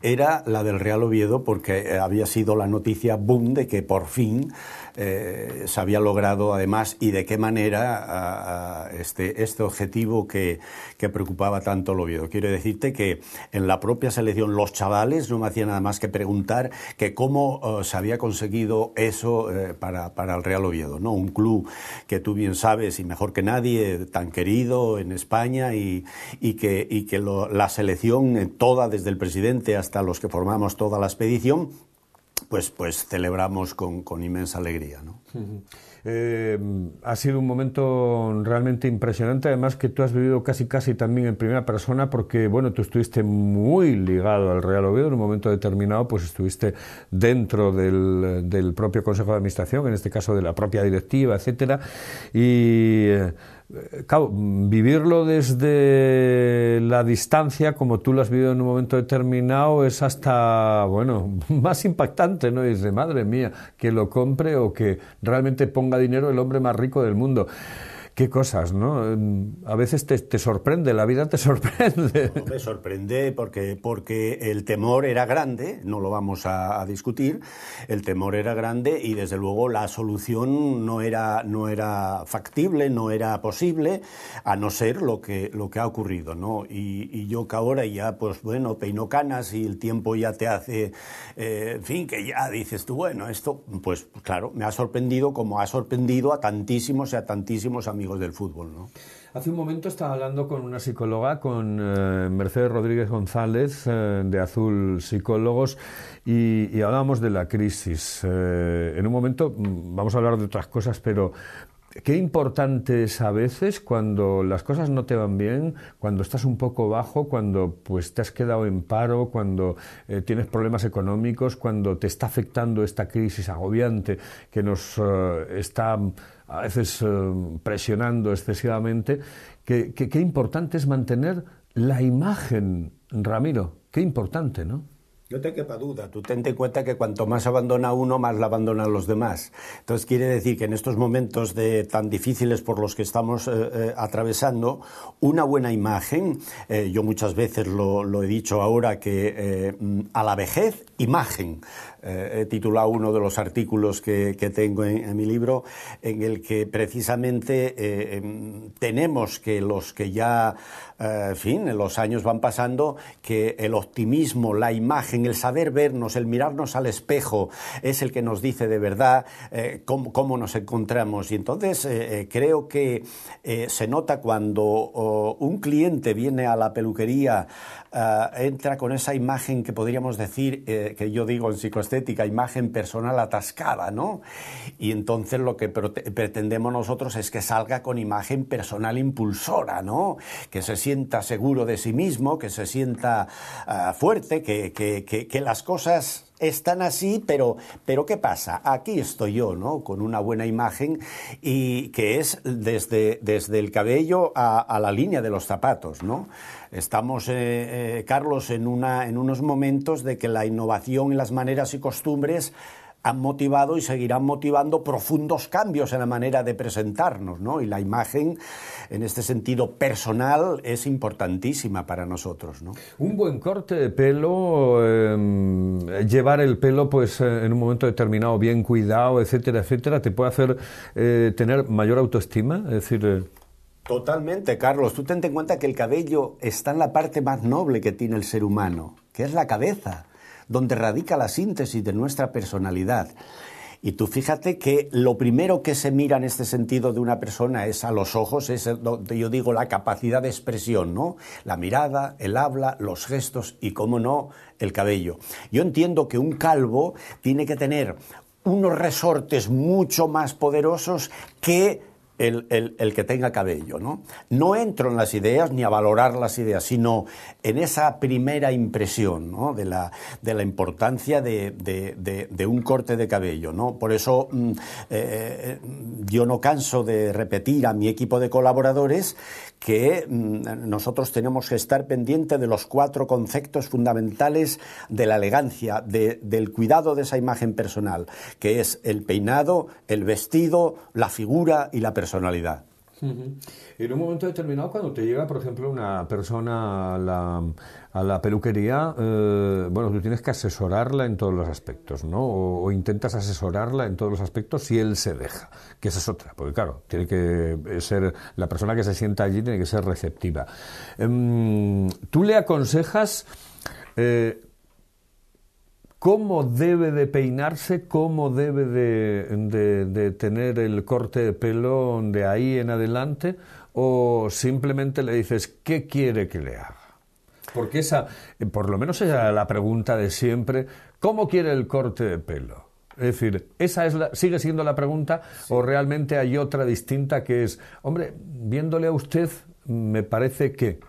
era la del Real Oviedo porque eh, había sido la noticia boom de que por fin eh, se había logrado además y de qué manera este, este, objetivo que, preocupaba tanto al Oviedo. Quiero decirte que en la propia selección los chavales no me hacían nada más que preguntar que cómo eh, se había conseguido eso eh, para, el Real Oviedo, ¿no? Un club que tú bien sabes y mejor que nadie, tan querido en España y, que, la selección toda, desde el presidente hasta los que formamos toda la expedición, pues, pues celebramos con, con inmensa alegría. ¿no? Eh, ha sido un momento realmente impresionante, además que tú has vivido casi casi también en primera persona, porque bueno, tú estuviste muy ligado al Real Oviedo, en un momento determinado pues estuviste dentro del, propio Consejo de Administración, en este caso de la propia directiva, etcétera, y... Eh, eh, claro, vivirlo desde la distancia, como tú lo has vivido en un momento determinado, es hasta, bueno, más impactante, ¿no? Es dice, madre mía, que lo compre o que realmente ponga dinero el hombre más rico del mundo qué cosas, ¿no? A veces te, sorprende, la vida te sorprende. me sorprende porque, porque el temor era grande, no lo vamos a, discutir, el temor era grande y desde luego la solución no era, no era factible, no era posible, a no ser lo que, lo que ha ocurrido, ¿no? Y, yo que ahora ya, pues bueno, peino canas y el tiempo ya te hace, eh, en fin, que ya dices tú, bueno, esto, pues claro, me ha sorprendido como ha sorprendido a tantísimos y a tantísimos amigos amigos del fútbol. Hace un momento estaba hablando con una psicóloga, con eh, Mercedes Rodríguez González, eh, de Azul Psicólogos, y, hablábamos de la crisis. Eh, en un momento mm, vamos a hablar de otras cosas, pero, qué importante es a veces cuando las cosas no te van bien, cuando estás un poco bajo, cuando pues te has quedado en paro, cuando eh, tienes problemas económicos, cuando te está afectando esta crisis agobiante que nos eh, está a veces eh, presionando excesivamente, qué importante es mantener la imagen, Ramiro, qué importante, ¿no? No te quepa duda, tú ten en cuenta que cuanto más abandona uno, más la abandonan los demás. Entonces quiere decir que en estos momentos de, tan difíciles por los que estamos eh, eh, atravesando, una buena imagen, eh, yo muchas veces lo, he dicho ahora, que mm, a la vejez, imagen. Eh, he titulado uno de los artículos que, tengo en, mi libro, en el que precisamente eh, em, tenemos que los que ya, en eh, fin, los años van pasando, que el optimismo, la imagen, el saber vernos, el mirarnos al espejo, es el que nos dice de verdad cómo, nos encontramos. Y entonces creo que se nota cuando un cliente viene a la peluquería, ah, entra con esa imagen que podríamos decir, que yo digo en psicoestética, estética, imagen personal atascada, ¿no? Y entonces lo que pretendemos nosotros es que salga con imagen personal impulsora, ¿no? Que se sienta seguro de sí mismo, que se sienta ah, fuerte, que, las cosas están así, pero, pero ¿qué pasa? Aquí estoy yo, ¿no? Con una buena imagen y que es desde, desde el cabello a la línea de los zapatos, ¿no? Estamos, eh, eh, Carlos, en, unos momentos de que la innovación en las maneras y costumbres han motivado y seguirán motivando profundos cambios en la manera de presentarnos, ¿no? Y la imagen, en este sentido personal, es importantísima para nosotros, ¿no? Un buen corte de pelo, em, llevar el pelo, pues, eh, en un momento determinado bien cuidado, etcétera, etcétera, te puede hacer tener mayor autoestima, es decir. Totalmente, Carlos. Tú ten en cuenta que el cabello está en la parte más noble que tiene el ser humano, que es la cabeza, donde radica la síntesis de nuestra personalidad. Y tú fíjate que lo primero que se mira en este sentido de una persona es a los ojos, es donde yo digo la capacidad de expresión, ¿no? La mirada, el habla, los gestos y, cómo no, el cabello. Yo entiendo que un calvo tiene que tener unos resortes mucho más poderosos que el, que tenga cabello. ¿no? entro en las ideas ni a valorar las ideas, sino en esa primera impresión de, la, de la importancia de, un corte de cabello. Por eso mm, eh, yo no canso de repetir a mi equipo de colaboradores que mm, nosotros tenemos que estar pendientes de los cuatro conceptos fundamentales de la elegancia, del cuidado de esa imagen personal, que es el peinado, el vestido, la figura y la persona personalidad. En un momento determinado, cuando te llega, por ejemplo, una persona a la, peluquería, eh, bueno, tú tienes que asesorarla en todos los aspectos, ¿no? O, intentas asesorarla en todos los aspectos si él se deja, que esa es otra, porque claro, tiene que ser, la persona que se sienta allí tiene que ser receptiva. Em, ¿Tú le aconsejas... Eh, cómo debe de peinarse, cómo debe de, tener el corte de pelo de ahí en adelante, o simplemente le dices, ¿qué quiere que le haga? Porque esa, eh, por lo menos esa es la pregunta de siempre, ¿cómo quiere el corte de pelo? Es decir, esa es sigue siendo la pregunta o realmente hay otra distinta que es, hombre, viéndole a usted, me parece que...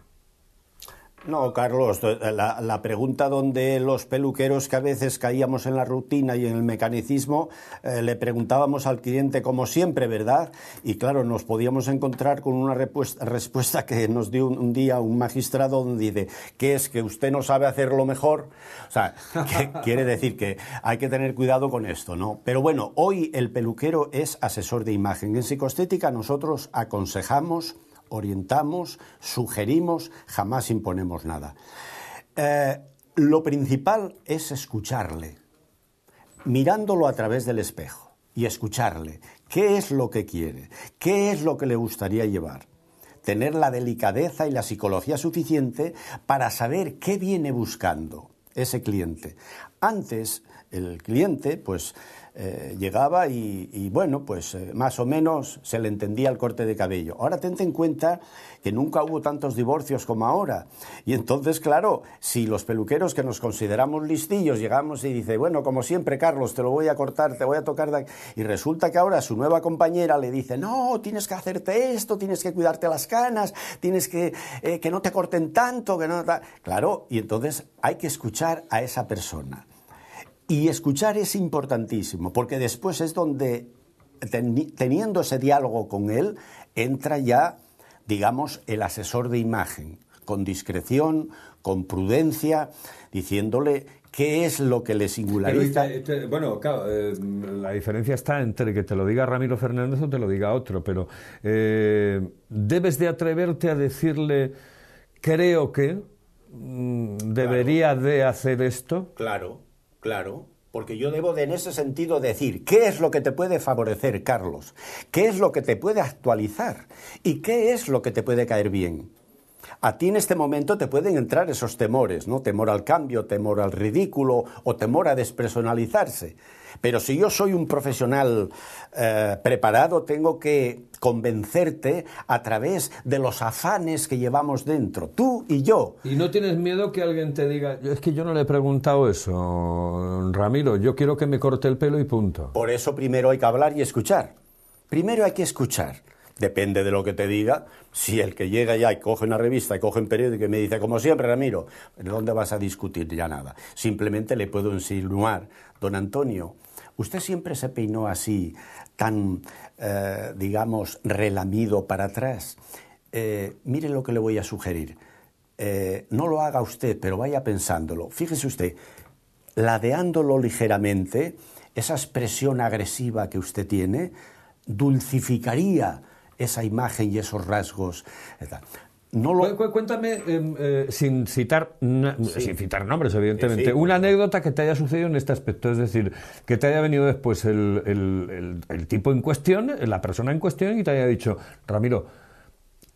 No, Carlos, la, pregunta donde los peluqueros que a veces caíamos en la rutina y en el mecanicismo, eh, le preguntábamos al cliente como siempre, ¿verdad? Y claro, nos podíamos encontrar con una respuesta que nos dio un, día un magistrado donde dice, ¿qué es que usted no sabe hacerlo mejor? O sea, quiere decir que hay que tener cuidado con esto, ¿no? Pero bueno, hoy el peluquero es asesor de imagen. En Psicoestética nosotros aconsejamos orientamos, sugerimos, jamás imponemos nada. Eh, lo principal es escucharle, mirándolo a través del espejo y escucharle. ¿Qué es lo que quiere? ¿Qué es lo que le gustaría llevar? Tener la delicadeza y la psicología suficiente para saber qué viene buscando ese cliente. Antes, el cliente, pues, eh, llegaba y, bueno, pues eh, más o menos se le entendía el corte de cabello. Ahora ten en cuenta que nunca hubo tantos divorcios como ahora. Y entonces, claro, si los peluqueros que nos consideramos listillos llegamos y dice, bueno, como siempre, Carlos, te lo voy a cortar, te voy a tocar. Y resulta que ahora su nueva compañera le dice, no, tienes que hacerte esto, tienes que cuidarte las canas, tienes que eh, que no te corten tanto, que no. Claro, y entonces hay que escuchar a esa persona. Y escuchar es importantísimo, porque después es donde, teniendo ese diálogo con él, entra ya, digamos, el asesor de imagen, con discreción, con prudencia, diciéndole ¿Qué es lo que le singulariza? Este, este, bueno, claro, eh, la diferencia está entre que te lo diga Ramiro Fernández o te lo diga otro, pero eh, debes de atreverte a decirle, creo que mm, debería de hacer esto. Claro. Claro, porque yo debo en ese sentido decir qué es lo que te puede favorecer, Carlos, qué es lo que te puede actualizar y qué es lo que te puede caer bien. A ti en este momento te pueden entrar esos temores, ¿no? Temor al cambio, temor al ridículo o temor a despersonalizarse. Pero si yo soy un profesional eh, preparado, tengo que convencerte a través de los afanes que llevamos dentro, tú y yo. ¿Y no tienes miedo que alguien te diga, es que yo no le he preguntado eso, Ramiro, yo quiero que me corte el pelo y punto? Por eso primero hay que hablar y escuchar. Primero hay que escuchar depende de lo que te diga, si el que llega ya y coge una revista y coge un periódico y me dice, como siempre, Ramiro, ¿dónde vas a discutir ya nada? Simplemente le puedo insinuar, don Antonio, usted siempre se peinó así, tan, eh, digamos, relamido para atrás. Eh, mire lo que le voy a sugerir. Eh, no lo haga usted, pero vaya pensándolo. Fíjese usted, ladeándolo ligeramente, esa expresión agresiva que usted tiene, dulcificaría esa imagen y esos rasgos. Eh, no lo... Cuéntame, em, eh, sin, citar, sin citar nombres, evidentemente, una anécdota que te haya sucedido en este aspecto, es decir, que te haya venido después el, tipo en cuestión, la persona en cuestión, y te haya dicho, Ramiro,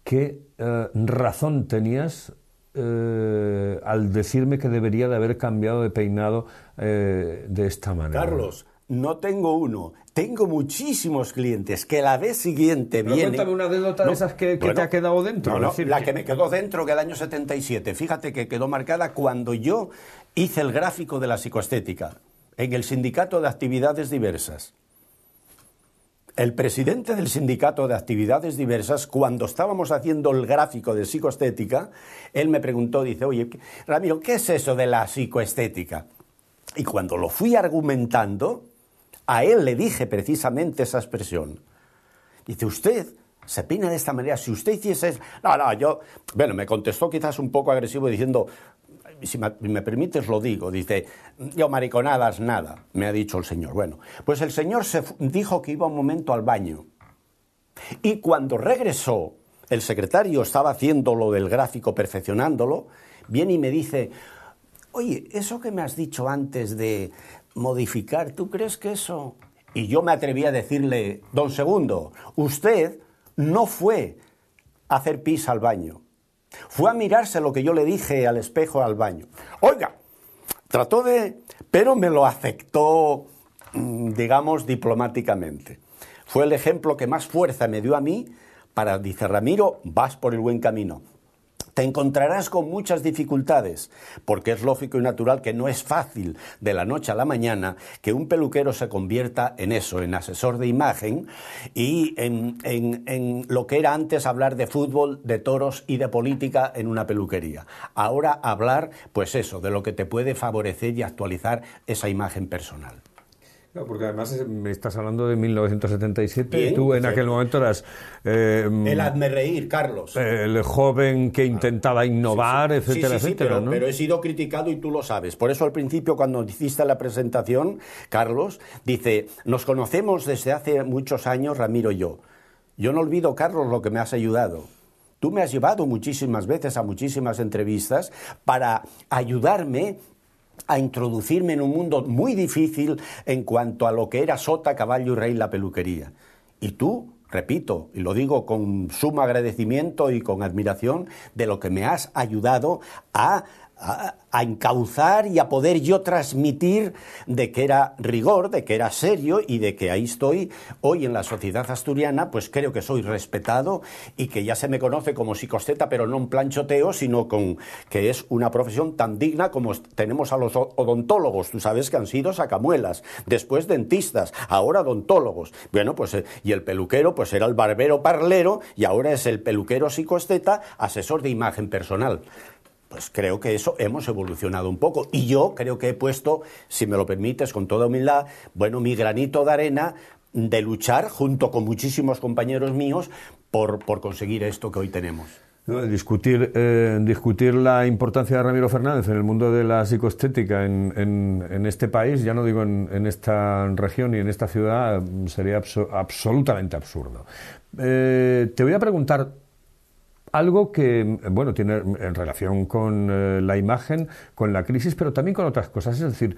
¿qué eh, razón tenías al decirme que debería de haber cambiado de peinado de esta manera? Carlos, no tengo uno, tengo muchísimos clientes que la vez siguiente vienen. Cuéntame una anécdota de esas que, te ha quedado dentro. la que... me quedó dentro que el año 77. Fíjate que quedó marcada cuando yo hice el gráfico de la psicoestética en el Sindicato de Actividades Diversas. El presidente del Sindicato de Actividades Diversas, cuando estábamos haciendo el gráfico de psicoestética, él me preguntó, dice, oye, Ramiro, ¿qué es eso de la psicoestética? Y cuando lo fui argumentando, a él le dije precisamente esa expresión. Dice, usted se pina de esta manera, si usted hiciese... No, no, yo... Bueno, me contestó quizás un poco agresivo diciendo, si me, permites lo digo, dice, yo mariconadas nada, me ha dicho el señor. Bueno, pues el señor dijo que iba un momento al baño. Y cuando regresó, el secretario estaba haciendo lo del gráfico, perfeccionándolo, viene y me dice, oye, eso que me has dicho antes de, modificar. ¿Tú crees que eso? Y yo me atreví a decirle, don Segundo, usted no fue a hacer pis al baño. Fue a mirarse lo que yo le dije al espejo al baño. Oiga, trató de... pero me lo aceptó, mm, digamos, diplomáticamente. Fue el ejemplo que más fuerza me dio a mí para, dice Ramiro, vas por el buen camino. Te encontrarás con muchas dificultades, porque es lógico y natural que no es fácil de la noche a la mañana que un peluquero se convierta en eso, en asesor de imagen y en, lo que era antes hablar de fútbol, de toros y de política en una peluquería. Ahora hablar, pues eso, de lo que te puede favorecer y actualizar esa imagen personal porque además me estás hablando de 1977. y Tú en aquel momento eras. Eh, el hazme reír, Carlos. El joven que ah, intentaba innovar, etcétera, etcétera. Pero, pero, he sido criticado y tú lo sabes. Por eso al principio, cuando hiciste la presentación, Carlos, dice: Nos conocemos desde hace muchos años, Ramiro y yo. Yo no olvido, Carlos, lo que me has ayudado. Tú me has llevado muchísimas veces a muchísimas entrevistas para ayudarme a introducirme en un mundo muy difícil en cuanto a lo que era sota, caballo y rey la peluquería. Y tú, repito, y lo digo con sumo agradecimiento y con admiración, de lo que me has ayudado a a, encauzar y a poder yo transmitir de que era rigor, de que era serio y de que ahí estoy hoy en la sociedad asturiana, pues creo que soy respetado y que ya se me conoce como psicosteta, pero no un planchoteo, sino con que es una profesión tan digna como tenemos a los odontólogos, tú sabes que han sido sacamuelas, después dentistas, ahora odontólogos. Bueno, pues eh, y el peluquero pues era el barbero parlero y ahora es el peluquero psicosteta, asesor de imagen personal. Pues creo que eso hemos evolucionado un poco. Y yo creo que he puesto, si me lo permites, con toda humildad, bueno, mi granito de arena de luchar junto con muchísimos compañeros míos por, conseguir esto que hoy tenemos. discutir, eh, discutir la importancia de Ramiro Fernández en el mundo de la psicoestética en, este país, ya no digo en, esta región y en esta ciudad, sería absolutamente absurdo. Eh, te voy a preguntar algo que, bueno, tiene en relación con eh, la imagen, con la crisis, pero también con otras cosas. Es decir,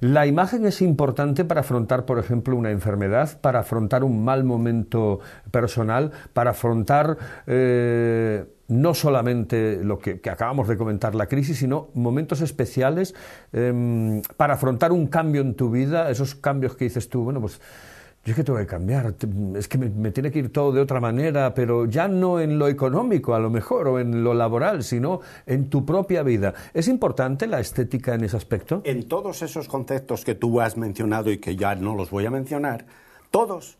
la imagen es importante para afrontar, por ejemplo, una enfermedad, para afrontar un mal momento personal, para afrontar... Eh, no solamente lo que, acabamos de comentar, la crisis, sino momentos especiales em, para afrontar un cambio en tu vida, esos cambios que dices tú, bueno, pues yo es que tengo que cambiar, es que me, tiene que ir todo de otra manera, pero ya no en lo económico a lo mejor o en lo laboral, sino en tu propia vida. ¿Es importante la estética en ese aspecto? En todos esos conceptos que tú has mencionado y que ya no los voy a mencionar, todos,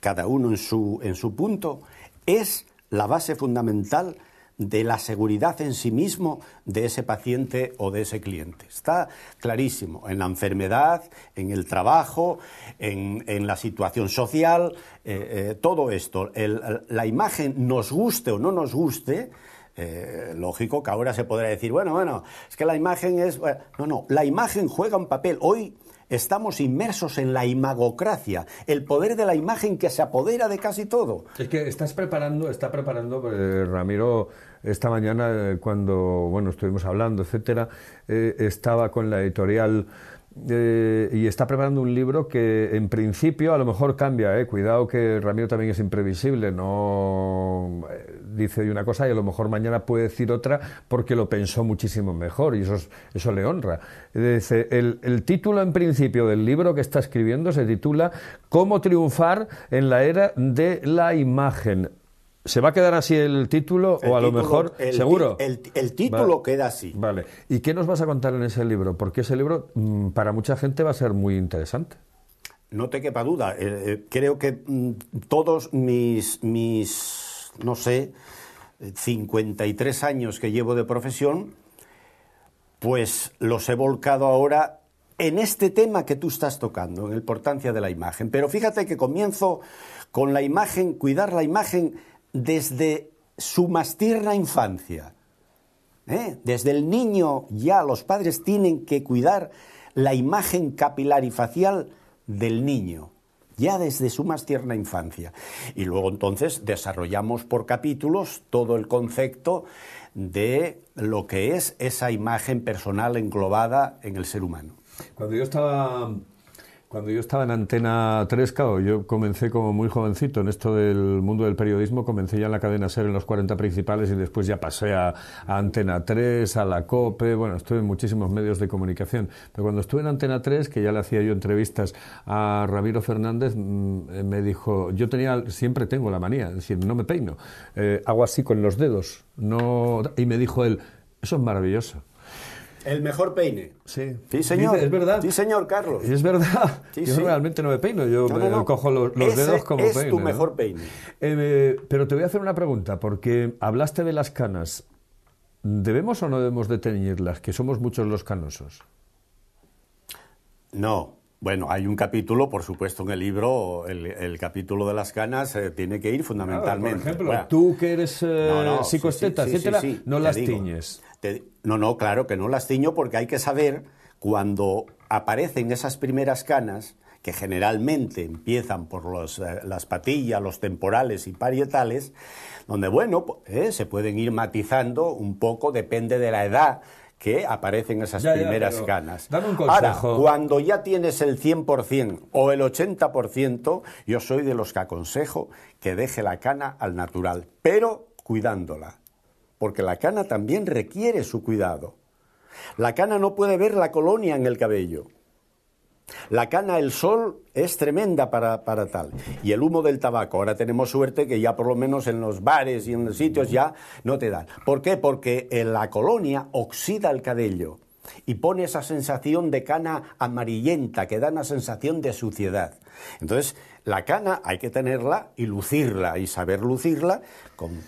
cada uno en su, en su punto, es la base fundamental de la seguridad en sí mismo de ese paciente o de ese cliente. Está clarísimo en la enfermedad, en el trabajo, en, la situación social, eh, eh, todo esto. la imagen, nos guste o no nos guste, eh, lógico que ahora se podrá decir, bueno, bueno, es que la imagen es... no, no, la imagen juega un papel. Hoy Estamos inmersos en la imagocracia, el poder de la imagen que se apodera de casi todo. Es que estás preparando, está preparando, Ramiro, esta mañana eh, cuando bueno estuvimos hablando, etcétera, eh, estaba con la editorial eh, y está preparando un libro que en principio a lo mejor cambia, cuidado que Ramiro también es imprevisible, no dice una cosa y a lo mejor mañana puede decir otra porque lo pensó muchísimo mejor y eso, eso le honra. el, título en principio del libro que está escribiendo se titula Cómo triunfar en la era de la imagen. ¿Se va a quedar así el título o a lo mejor seguro? El, título queda así. Vale. ¿Y qué nos vas a contar en ese libro? Porque ese libro mm, para mucha gente va a ser muy interesante. No te quepa duda. Eh, eh, creo que mm, todos mis, mis, no sé, 53 años que llevo de profesión, pues los he volcado ahora en este tema que tú estás tocando, en la importancia de la imagen. Pero fíjate que comienzo con la imagen, cuidar la imagen desde su más tierna infancia. ¿eh? Desde el niño ya los padres tienen que cuidar la imagen capilar y facial del niño, ya desde su más tierna infancia. Y luego entonces desarrollamos por capítulos todo el concepto de lo que es esa imagen personal englobada en el ser humano. Cuando yo estaba cuando yo estaba en Antena 3, claro, yo comencé como muy jovencito en esto del mundo del periodismo, comencé ya en la cadena SER en los 40 principales y después ya pasé a, Antena 3, a la COPE, bueno, estuve en muchísimos medios de comunicación. Pero cuando estuve en Antena 3, que ya le hacía yo entrevistas a Ramiro Fernández, mm, eh, me dijo, yo tenía, siempre tengo la manía, es decir, no me peino, eh, hago así con los dedos, no... y me dijo él, eso es maravilloso. El mejor peine. Sí. Sí, señor. es verdad. Sí, señor, Carlos. Es verdad. yo realmente no me peino, yo me cojo los, dedos como peine. Es tu mejor peine. Eh, pero te voy a hacer una pregunta, porque hablaste de las canas. ¿Debemos o no debemos de teñirlas? Que somos muchos los canosos. No. Bueno, hay un capítulo, por supuesto, en el libro, el, capítulo de las canas eh, tiene que ir fundamentalmente. por ejemplo, tú que eres eh, no, no las tiñes no, no, claro que no las ciño porque hay que saber cuando aparecen esas primeras canas, que generalmente empiezan por eh, las patillas, los temporales y parietales, donde, bueno, eh, se pueden ir matizando un poco, depende de la edad que aparecen esas primeras canas. Ahora, cuando ya tienes el 100% o el 80%, yo soy de los que aconsejo que deje la cana al natural, pero cuidándola porque la cana también requiere su cuidado. La cana no puede ver la colonia en el cabello. La cana, el sol, es tremenda para, tal. Y el humo del tabaco. Ahora tenemos suerte que ya por lo menos en los bares y en los sitios ya no te dan. ¿Por qué? Porque eh, la colonia oxida el cabello y pone esa sensación de cana amarillenta que da una sensación de suciedad. Entonces, la cana hay que tenerla y lucirla y saber lucirla con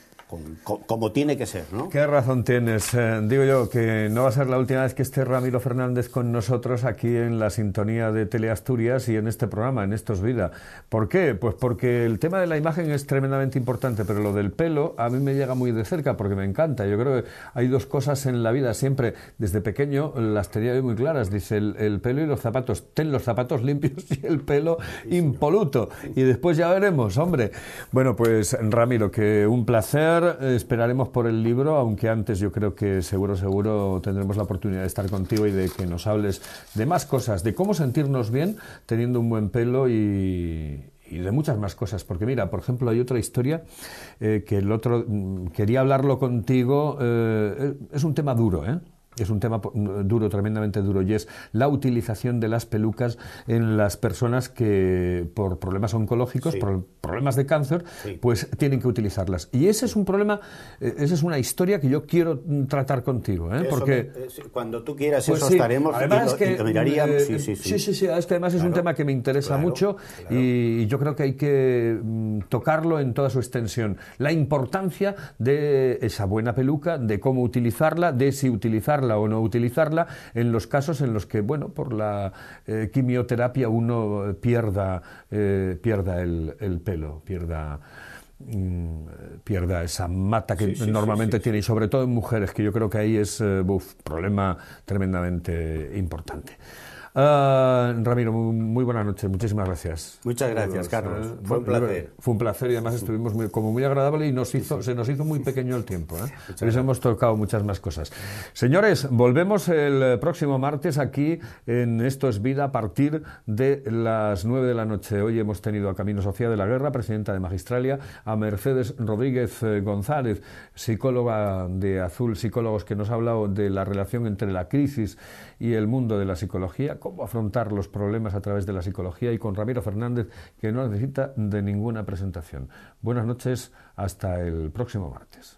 como tiene que ser, ¿no? Qué razón tienes. Eh, digo yo que no va a ser la última vez que esté Ramiro Fernández con nosotros aquí en la sintonía de Teleasturias y en este programa, en Estos Vida. ¿Por qué? Pues porque el tema de la imagen es tremendamente importante, pero lo del pelo a mí me llega muy de cerca porque me encanta. Yo creo que hay dos cosas en la vida siempre, desde pequeño las tenía muy claras. Dice el, el pelo y los zapatos. Ten los zapatos limpios y el pelo impoluto. Y después ya veremos, hombre. Bueno, pues Ramiro, que un placer eh, esperaremos por el libro, aunque antes yo creo que seguro, seguro tendremos la oportunidad de estar contigo y de que nos hables de más cosas, de cómo sentirnos bien teniendo un buen pelo y, de muchas más cosas. Porque mira, por ejemplo, hay otra historia eh, que el otro mm, quería hablarlo contigo. Eh, es un tema duro, ¿eh? es un tema duro, tremendamente duro, y es la utilización de las pelucas en las personas que por problemas oncológicos, por problemas de cáncer, pues tienen que utilizarlas. Y ese es un problema, eh, esa es una historia que yo quiero mm, tratar contigo, ¿eh? porque... Eh, cuando tú quieras, pues eso estaremos, además es que, sí, sí, sí. además es un tema que me interesa mucho y yo creo que hay que mm, tocarlo en toda su extensión. La importancia de esa buena peluca, de cómo utilizarla, de si utilizarla o no utilizarla en los casos en los que, bueno, por la eh, quimioterapia uno eh, pierda, eh, pierda el, pelo, pierda mm, pierda esa mata que normalmente tiene y sobre todo en mujeres que yo creo que ahí es un problema tremendamente importante. Ah, Ramiro, muy, buenas noches, muchísimas gracias. Muchas gracias, Carlos. Fue, un placer. Fue un placer y además estuvimos muy, como muy agradable y nos hizo, se nos hizo muy pequeño el tiempo. ¿eh? Les hemos tocado muchas más cosas. Señores, volvemos el próximo martes aquí en Esto es Vida a partir de las nueve de la noche. Hoy hemos tenido a Camino Sofía de la Guerra, presidenta de Magistralia, a Mercedes Rodríguez eh, González, psicóloga de Azul, psicólogos que nos ha hablado de la relación entre la crisis y el mundo de la psicología, cómo afrontar los problemas a través de la psicología y con Ramiro Fernández, que no necesita de ninguna presentación. Buenas noches, hasta el próximo martes.